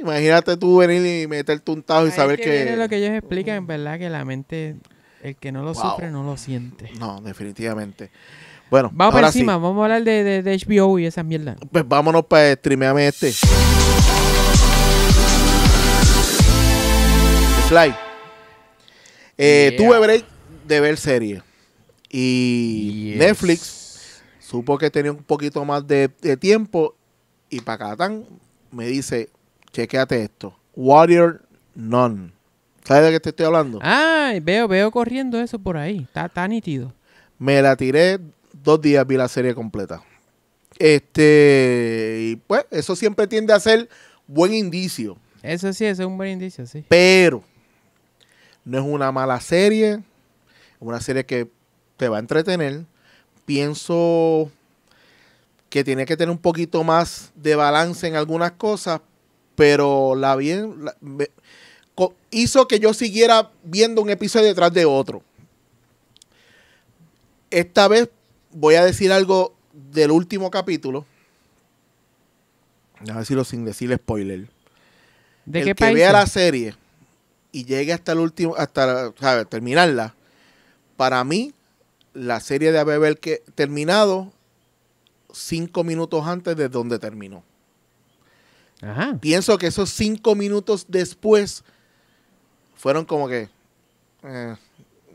C: Imagínate tú venir y meterte un tajo y saber que.
B: lo que ellos explican, en verdad, que la mente, el que no lo sufre, no lo siente.
C: No, definitivamente. Bueno, vamos por encima, vamos
B: a hablar de, HBO y esa mierda.
C: Pues vámonos para streameame este. Fly. Eh, tuve break de ver serie. Y Netflix supo que tenía un poquito más de, tiempo. Y tan me dice: chequéate esto. Warrior None. ¿Sabes de qué te estoy hablando? Ay, veo, veo corriendo eso por ahí. Está, está nítido. Me la tiré dos días vi la serie completa. Este, y pues, eso siempre tiende a ser buen indicio.
B: Eso sí, eso es un buen indicio, sí.
C: Pero no es una mala serie, es una serie que te va a entretener. Pienso que tiene que tener un poquito más de balance en algunas cosas, pero la bien hizo que yo siguiera viendo un episodio detrás de otro. Esta vez voy a decir algo del último capítulo. a decirlo sin decir spoiler. ¿De el que vea la serie y llegue hasta el último, hasta terminarla, para mí, la serie de haber que terminado cinco minutos antes de donde terminó. Ajá. Pienso que esos cinco minutos después fueron como que. Eh,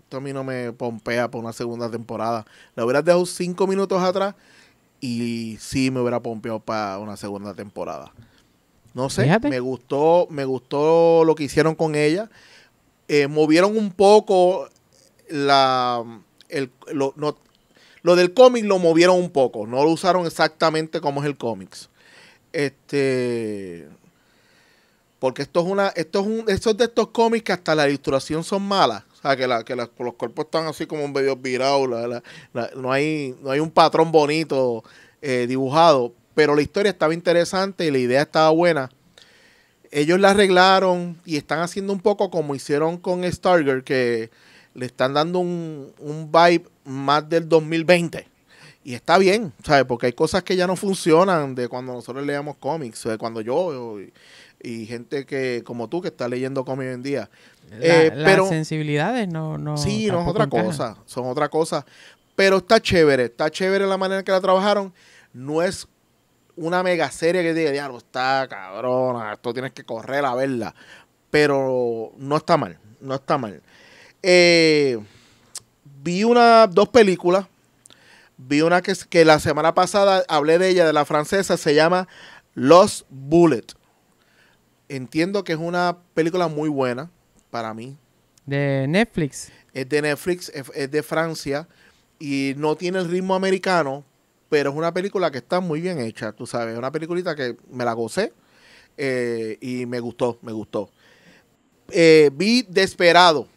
C: esto a mí no me pompea para una segunda temporada. La hubieras dejado cinco minutos atrás y sí me hubiera pompeado para una segunda temporada. No sé, me gustó, me gustó lo que hicieron con ella. Eh, movieron un poco la el, lo, del cómic lo movieron un poco, no lo usaron exactamente como es el cómics. Este porque esto es una esto es un de estos cómics que hasta la ilustración son malas que, los cuerpos están así como medio virado no, hay, un patrón bonito eh, dibujado, pero la historia estaba interesante y la idea estaba buena. Ellos la arreglaron y están haciendo un poco como hicieron con Stargirl, que le están dando un, vibe más del 2020. Y está bien, ¿sabes? Porque hay cosas que ya no funcionan de cuando nosotros leíamos cómics, de cuando yo, y, gente que como tú que está leyendo cómics hoy en día. Eh, eh, pero, las
B: sensibilidades no,
C: no sí no es otra cosa son otra cosa pero está chévere está chévere la manera en que la trabajaron no es una mega serie que diga diablo está cabrona esto tienes que correr a verla pero no está mal no está mal eh, vi una dos películas vi una que, que la semana pasada hablé de ella de la francesa se llama Los Bullet entiendo que es una película muy buena para mí.
B: ¿De Netflix?
C: Es de Netflix, es, de Francia y no tiene el ritmo americano, pero es una película que está muy bien hecha, tú sabes. Es una peliculita que me la gocé eh, y me gustó, me gustó. Eh, vi Desperado,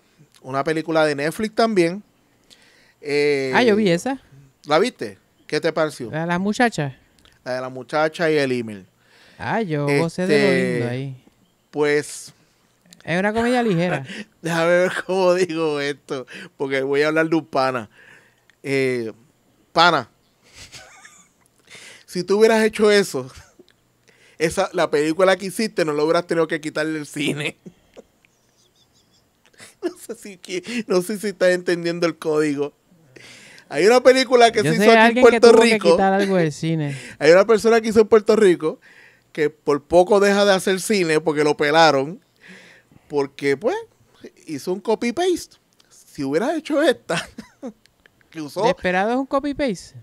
C: una película de Netflix también. Eh, ah, yo vi esa. ¿La viste? ¿Qué te pareció? La de la muchacha. La de la muchacha y el email. Ah, yo gocé de lo este, lindo ahí. Pues es una comedia ligera. Déjame ver cómo digo esto, porque voy a hablar de un pana. Eh, pana, si tú hubieras hecho eso, esa, la película que hiciste no lo hubieras tenido que quitarle el cine. No sé si, no sé si estás entendiendo el código. Hay una película que se hizo aquí en Puerto Rico. Algo del cine. Hay una persona que hizo en Puerto Rico que por poco deja de hacer cine porque lo pelaron porque, pues, hizo un copy-paste. Si hubieras hecho esta, que usó. es un copy-paste?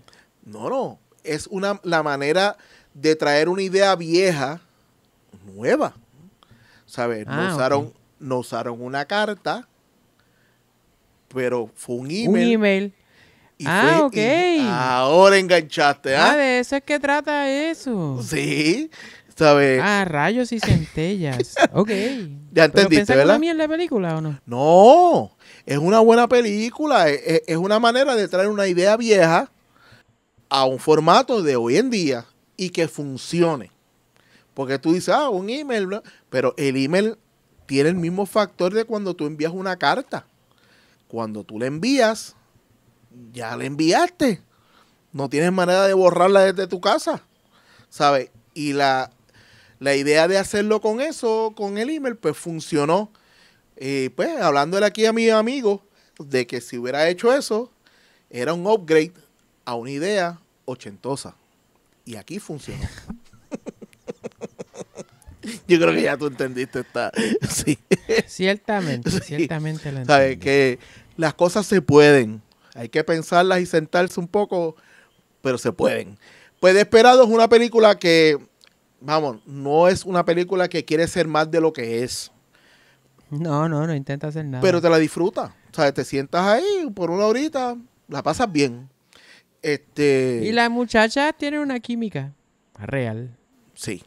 C: No, no. Es una, la manera de traer una idea vieja, nueva. ¿Sabes? no, ah, usaron, usaron una carta, pero fue un email. Un email. Y ah, fue, ok. ahora enganchaste, ¿ah? ¿ah? de eso es que trata eso. Sí. ¿Sabes? Ah, rayos y centellas. ok. Ya entendiste, ¿verdad? ¿Es
B: la película o no?
C: No, es una buena película. E, e, es, una manera de traer una idea vieja a un formato de hoy en día y que funcione. Porque tú dices, ah, un email, pero el email tiene el mismo factor de cuando tú envías una carta. Cuando tú la envías, ya la enviaste. No tienes manera de borrarla desde tu casa. ¿Sabes? Y la, la idea de hacerlo con eso, con el email, pues funcionó. Y eh, pues hablándole aquí a mi amigo de que si hubiera hecho eso, era un upgrade a una idea ochentosa. Y aquí funcionó. Yo creo que ya tú entendiste esta. Sí. Ciertamente, ciertamente lo Sabes que las cosas se pueden. Hay que pensarlas y sentarse un poco, pero se pueden. Pues esperado es una película que vamos, no es una película que quiere ser más de lo que es.
B: No, no, no intenta hacer nada. Pero te la disfruta.
C: O sea, te sientas ahí por una horita, la pasas bien. Este... Y
B: la muchacha tiene una química
C: real. Sí.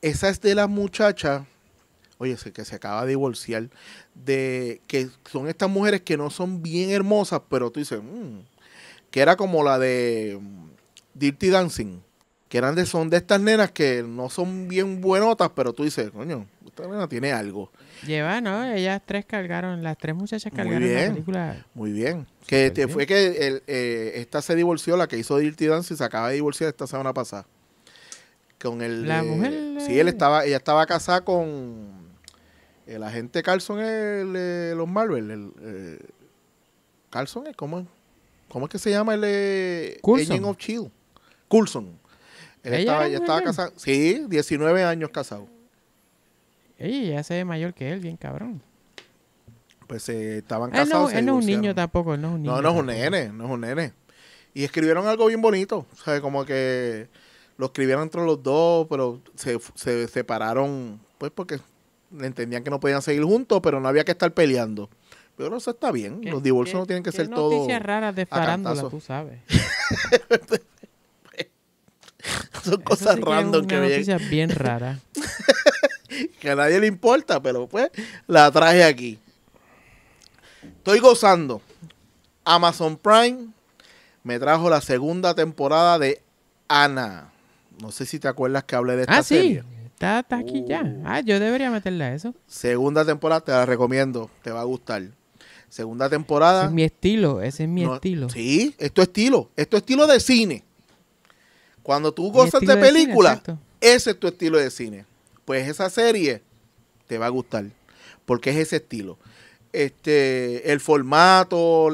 C: Esa es de la muchacha, oye, que se acaba de divorciar, de que son estas mujeres que no son bien hermosas, pero tú dices, mm", que era como la de mm, Dirty Dancing que eran son de estas nenas que no son bien buenotas, pero tú dices, coño, esta nena tiene algo.
B: Lleva, ¿no? Ellas tres cargaron, las tres muchachas
C: cargaron muy bien, la película. Muy bien. Que te, este fue que eh, esta se divorció, la que hizo Dirty Dance, se acaba de divorciar esta semana pasada. Con el... La mujer... Sí, él estaba, ella estaba casada con el agente Carlson, el, eh, los Marvel. El, eh, Carlson, ¿cómo, ¿cómo es que se llama el... Coulson. Agent of Chill. Coulson él ¿Ella estaba, estaba casado. Sí, 19 años casado. y ya se ve mayor que él, bien cabrón. Pues eh, estaban casados. no, él no es un niño
B: tampoco, no un niño. No, no es un nene,
C: no es un nene. Y escribieron algo bien bonito, o como que lo escribieron entre los dos, pero se, se separaron, pues porque entendían que no podían seguir juntos, pero no había que estar peleando. Pero eso está bien, los divorcios no tienen que ser todo Noticias raras de tú sabes. Son cosas random que, bien rara. que a nadie le importa, pero pues la traje aquí. Estoy gozando. Amazon Prime me trajo la segunda temporada de Ana. No sé si te acuerdas que hablé de esta ah, Está, aquí ya. Uh. Ah, yo debería meterla a eso. Segunda temporada, te la recomiendo. Te va a gustar. Segunda temporada. Ese es mi estilo, ese es mi estilo. Sí, es estilo, estilo. Es estilo de cine. Cuando tú gozas de película, ese es tu estilo de cine. Pues esa serie te va a gustar, porque es ese estilo. Este, el formato,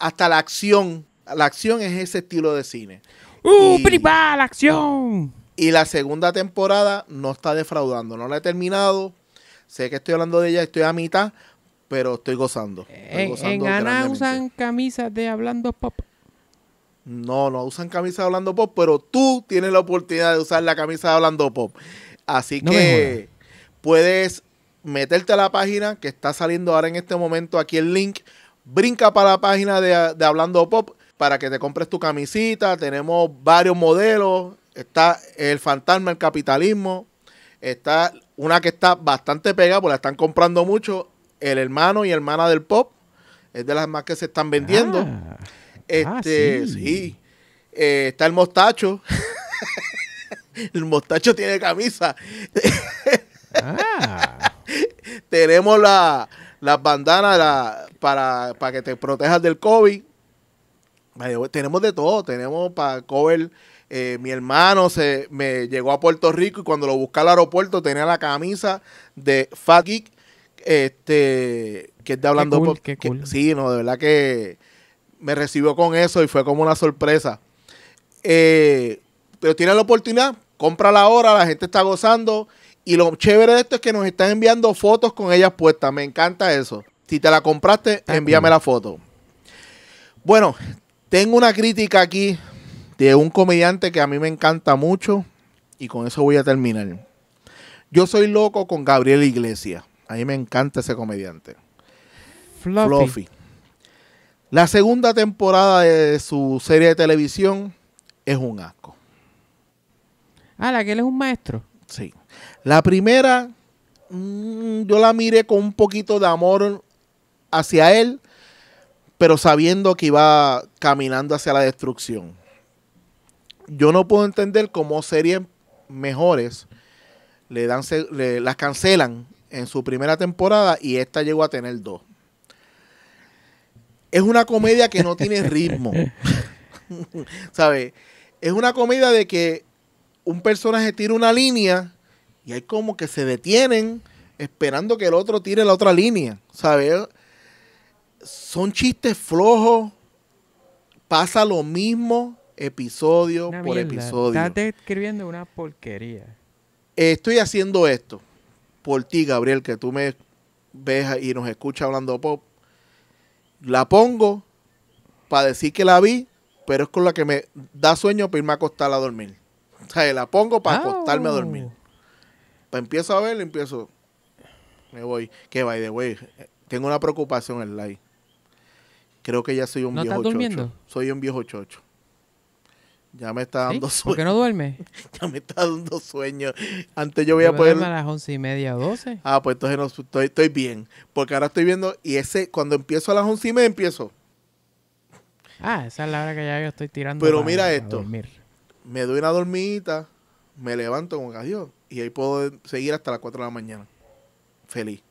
C: hasta la acción. La acción es ese estilo de cine. ¡Uh, y, la acción! Y la segunda temporada no está defraudando. No la he terminado. Sé que estoy hablando de ella, estoy a mitad, pero estoy gozando. Eh, en, en Ana
B: usan camisas de Hablando Pop.
C: No, no usan camisa de Hablando Pop, pero tú tienes la oportunidad de usar la camisa de Hablando Pop. Así que puedes meterte a la página que está saliendo ahora en este momento aquí el link. Brinca para la página de, Hablando Pop para que te compres tu camisita. Tenemos varios modelos. Está el fantasma, el capitalismo. Está una que está bastante pegada, porque la están comprando mucho. El hermano y hermana del pop. Es de las más que se están vendiendo. Ah. Ah, este, sí. Eh, está el mostacho. el mostacho tiene camisa. Ah. Tenemos las bandanas para, que te protejas del COVID. Tenemos de todo, tenemos para cover. Eh, mi hermano se me llegó a Puerto Rico y cuando lo busqué al aeropuerto tenía la camisa de Fagik este, que está hablando. sí, no, de verdad que me recibió con eso y fue como una sorpresa. Eh, pero tiene la oportunidad, compra la hora la gente está gozando. Y lo chévere de esto es que nos están enviando fotos con ellas puestas. Me encanta eso. Si te la compraste, envíame la foto. Bueno, tengo una crítica aquí de un comediante que a mí me encanta mucho. Y con eso voy a terminar. Yo soy loco con Gabriel Iglesias. A mí me encanta ese comediante. Fluffy. Fluffy. La segunda temporada de su serie de televisión es un asco. Ah, la que él es un maestro. Sí. La primera, mm, yo la miré con un poquito de amor hacia él, pero sabiendo que iba caminando hacia la destrucción. Yo no puedo entender cómo series mejores le dan, las cancelan en su primera temporada y esta llegó a tener dos es una comedia que no tiene ritmo. ¿Sabes? Es una comedia de que un personaje tira una línea y hay como que se detienen esperando que el otro tire la otra línea. ¿Sabes? Son chistes flojos. Pasa lo mismo episodio por episodio. Estás describiendo una
B: porquería.
C: Estoy haciendo esto por ti, Gabriel, que tú me ves y nos escuchas hablando pop la pongo para decir que la vi, pero es con la que me da sueño para irme a acostar a dormir. O sea, la pongo para ah. acostarme a dormir. Pues empiezo a ver, empiezo. Me voy. Que by the way, tengo una preocupación en live. Creo que ya soy un viejo chocho. Soy un viejo chocho. Ya me está dando sueño. ¿Por qué no duerme? ya me está dando sueño. Antes yo voy a poder. a las once y media, doce. Ah, pues entonces no, estoy, bien. Porque ahora estoy viendo. Y ese, cuando empiezo a las once y media, empiezo. Ah, esa es la hora que ya yo estoy tirando. Pero mira esto. Me doy una dormidita, me levanto con que Y ahí puedo seguir hasta las cuatro de la mañana. Feliz.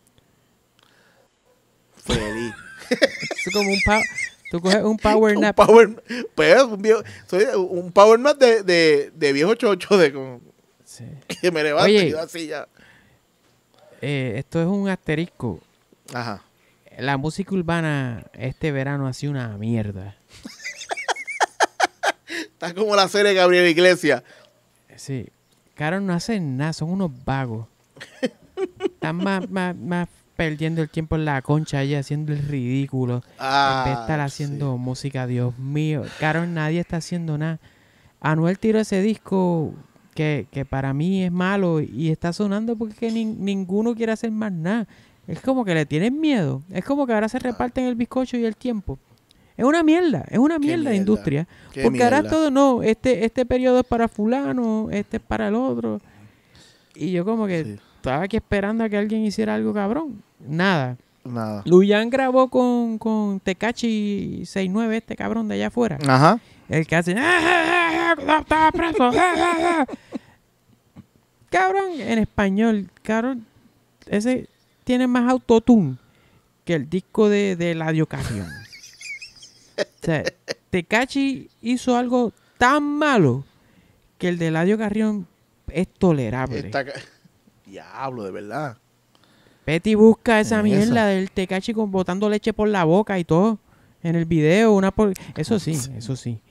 C: Feliz. es como un pavo. Tú coges un power nap. Pues, un power, pues, un, power nap de, de, de viejo chocho, de que me levanto y yo así ya.
B: Eh, esto es un asterisco. Ajá. La música urbana este verano ha sido una mierda.
C: Está como la serie de Gabriel Iglesias.
B: Sí. Caro no hacen nada, son unos vagos. Están más, más, más perdiendo el tiempo en la concha ella haciendo el ridículo. Ah, estar haciendo música, Dios mío. Carol, nadie está haciendo nada. Anuel tiró ese disco que, para mí es malo y está sonando porque ninguno quiere hacer más nada. Es como que le tienen miedo. Es como que ahora se reparten el bizcocho y el tiempo. Es una mierda, es una mierda, de industria. porque ahora todo no, este, este periodo es para fulano, este es para el otro. Y yo como que estaba aquí esperando a que alguien hiciera algo cabrón. Nada. Nada. Luyan grabó con, con Tecachi 69, este cabrón de allá afuera. El que hace. Ah, ah, ah, preso! cabrón, en español, cabrón. Ese tiene más autotune que el disco de, de Ladio Carrión. o sea, Tecachi hizo algo tan malo que el de Ladio Carrión es tolerable. Esta... Diablo, de verdad. Petty busca esa mierda del Tecachi con botando leche por la boca y todo. En el video, una por... Eso sí, eso sí.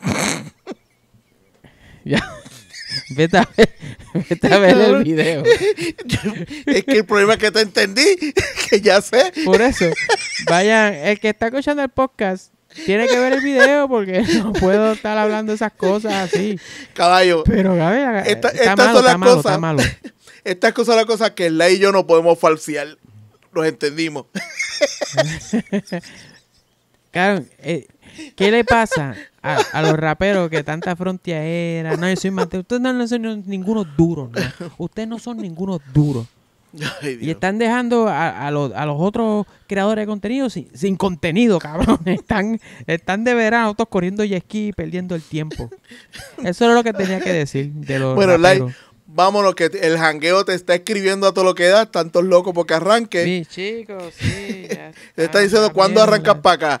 B: ya. Vete a ver, el video.
C: es que el problema es que te entendí, que ya sé. Por eso,
B: vayan, el que está escuchando el podcast tiene que ver el video porque no puedo estar hablando esas cosas así. Caballo. Pero, está, son las cosas. está malo
C: estas cosas son las cosas que la y yo no podemos falsear. Nos entendimos.
B: Eh, ¿qué le pasa a, los raperos que tanta frontia era? No, yo soy Ustedes no, son ninguno duros. ¿no? Ustedes no son ninguno duros. y están dejando a, los, otros creadores de contenido sin, contenido, cabrón. Están, están de verano todos corriendo y esquí y perdiendo el tiempo. Eso era lo que tenía que decir de los Bueno,
C: vámonos que el jangueo te está escribiendo a todo lo que da, tantos locos porque arranque. Sí, chicos, sí. Está, te está diciendo cuándo arrancas para acá.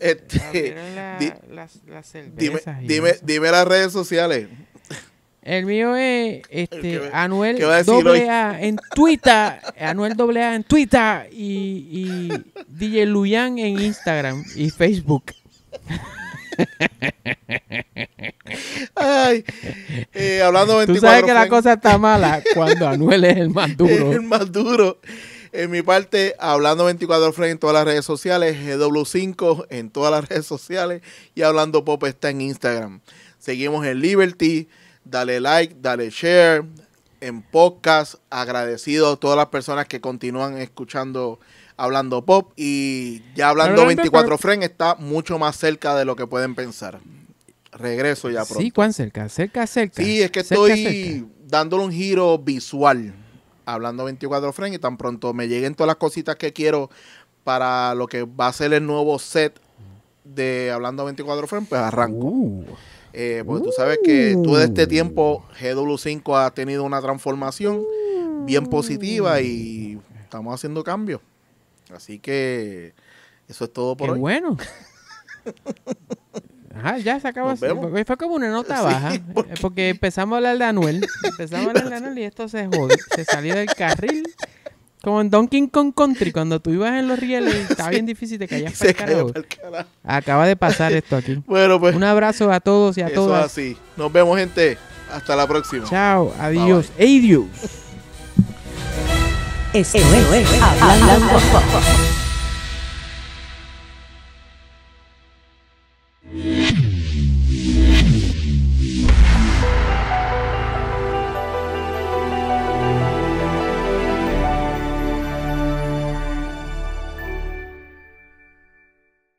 C: Este, dime, dime, las redes sociales. El mío es este, Anuel AA
B: en Twitter, Anuel A en Twitter y, y DJ Luyan en Instagram y Facebook.
C: Ay, eh, hablando Tú sabes que
B: la cosa está mala cuando Anuel es el más duro. el
C: más duro. En mi parte, hablando 24 Frank en todas las redes sociales, GW5 en todas las redes sociales y hablando Pop está en Instagram. Seguimos en Liberty, dale like, dale share en podcast. Agradecido a todas las personas que continúan escuchando Hablando Pop y ya Hablando 24 frame está mucho más cerca de lo que pueden pensar. Regreso ya pronto. Sí,
B: ¿cuán cerca? Cerca, cerca. Sí, es que estoy
C: dándole un giro visual. Hablando 24 frame y tan pronto me lleguen todas las cositas que quiero para lo que va a ser el nuevo set de Hablando 24 Frame, pues arranco. Uh. Eh, porque tú sabes que de este tiempo uh. GW5 ha tenido una transformación bien positiva y estamos haciendo cambios. Así que eso es todo por Qué hoy. bueno. Ajá, ya se acabó.
B: Fue como una nota baja. Eh, porque empezamos a hablar de Anuel. Empezamos a hablar de Anuel y esto se Se salió del carril. Como en Donkey Kong Country, cuando tú ibas en los rieles
C: estaba bien difícil, de caías para el, carajo.
B: Acaba de pasar esto aquí. bueno, pues. Un abrazo a todos y a todas.
C: Eso así. Nos vemos, gente. Hasta la próxima.
B: Chao. Adiós. Adiós.
C: Esto, es, Hablando,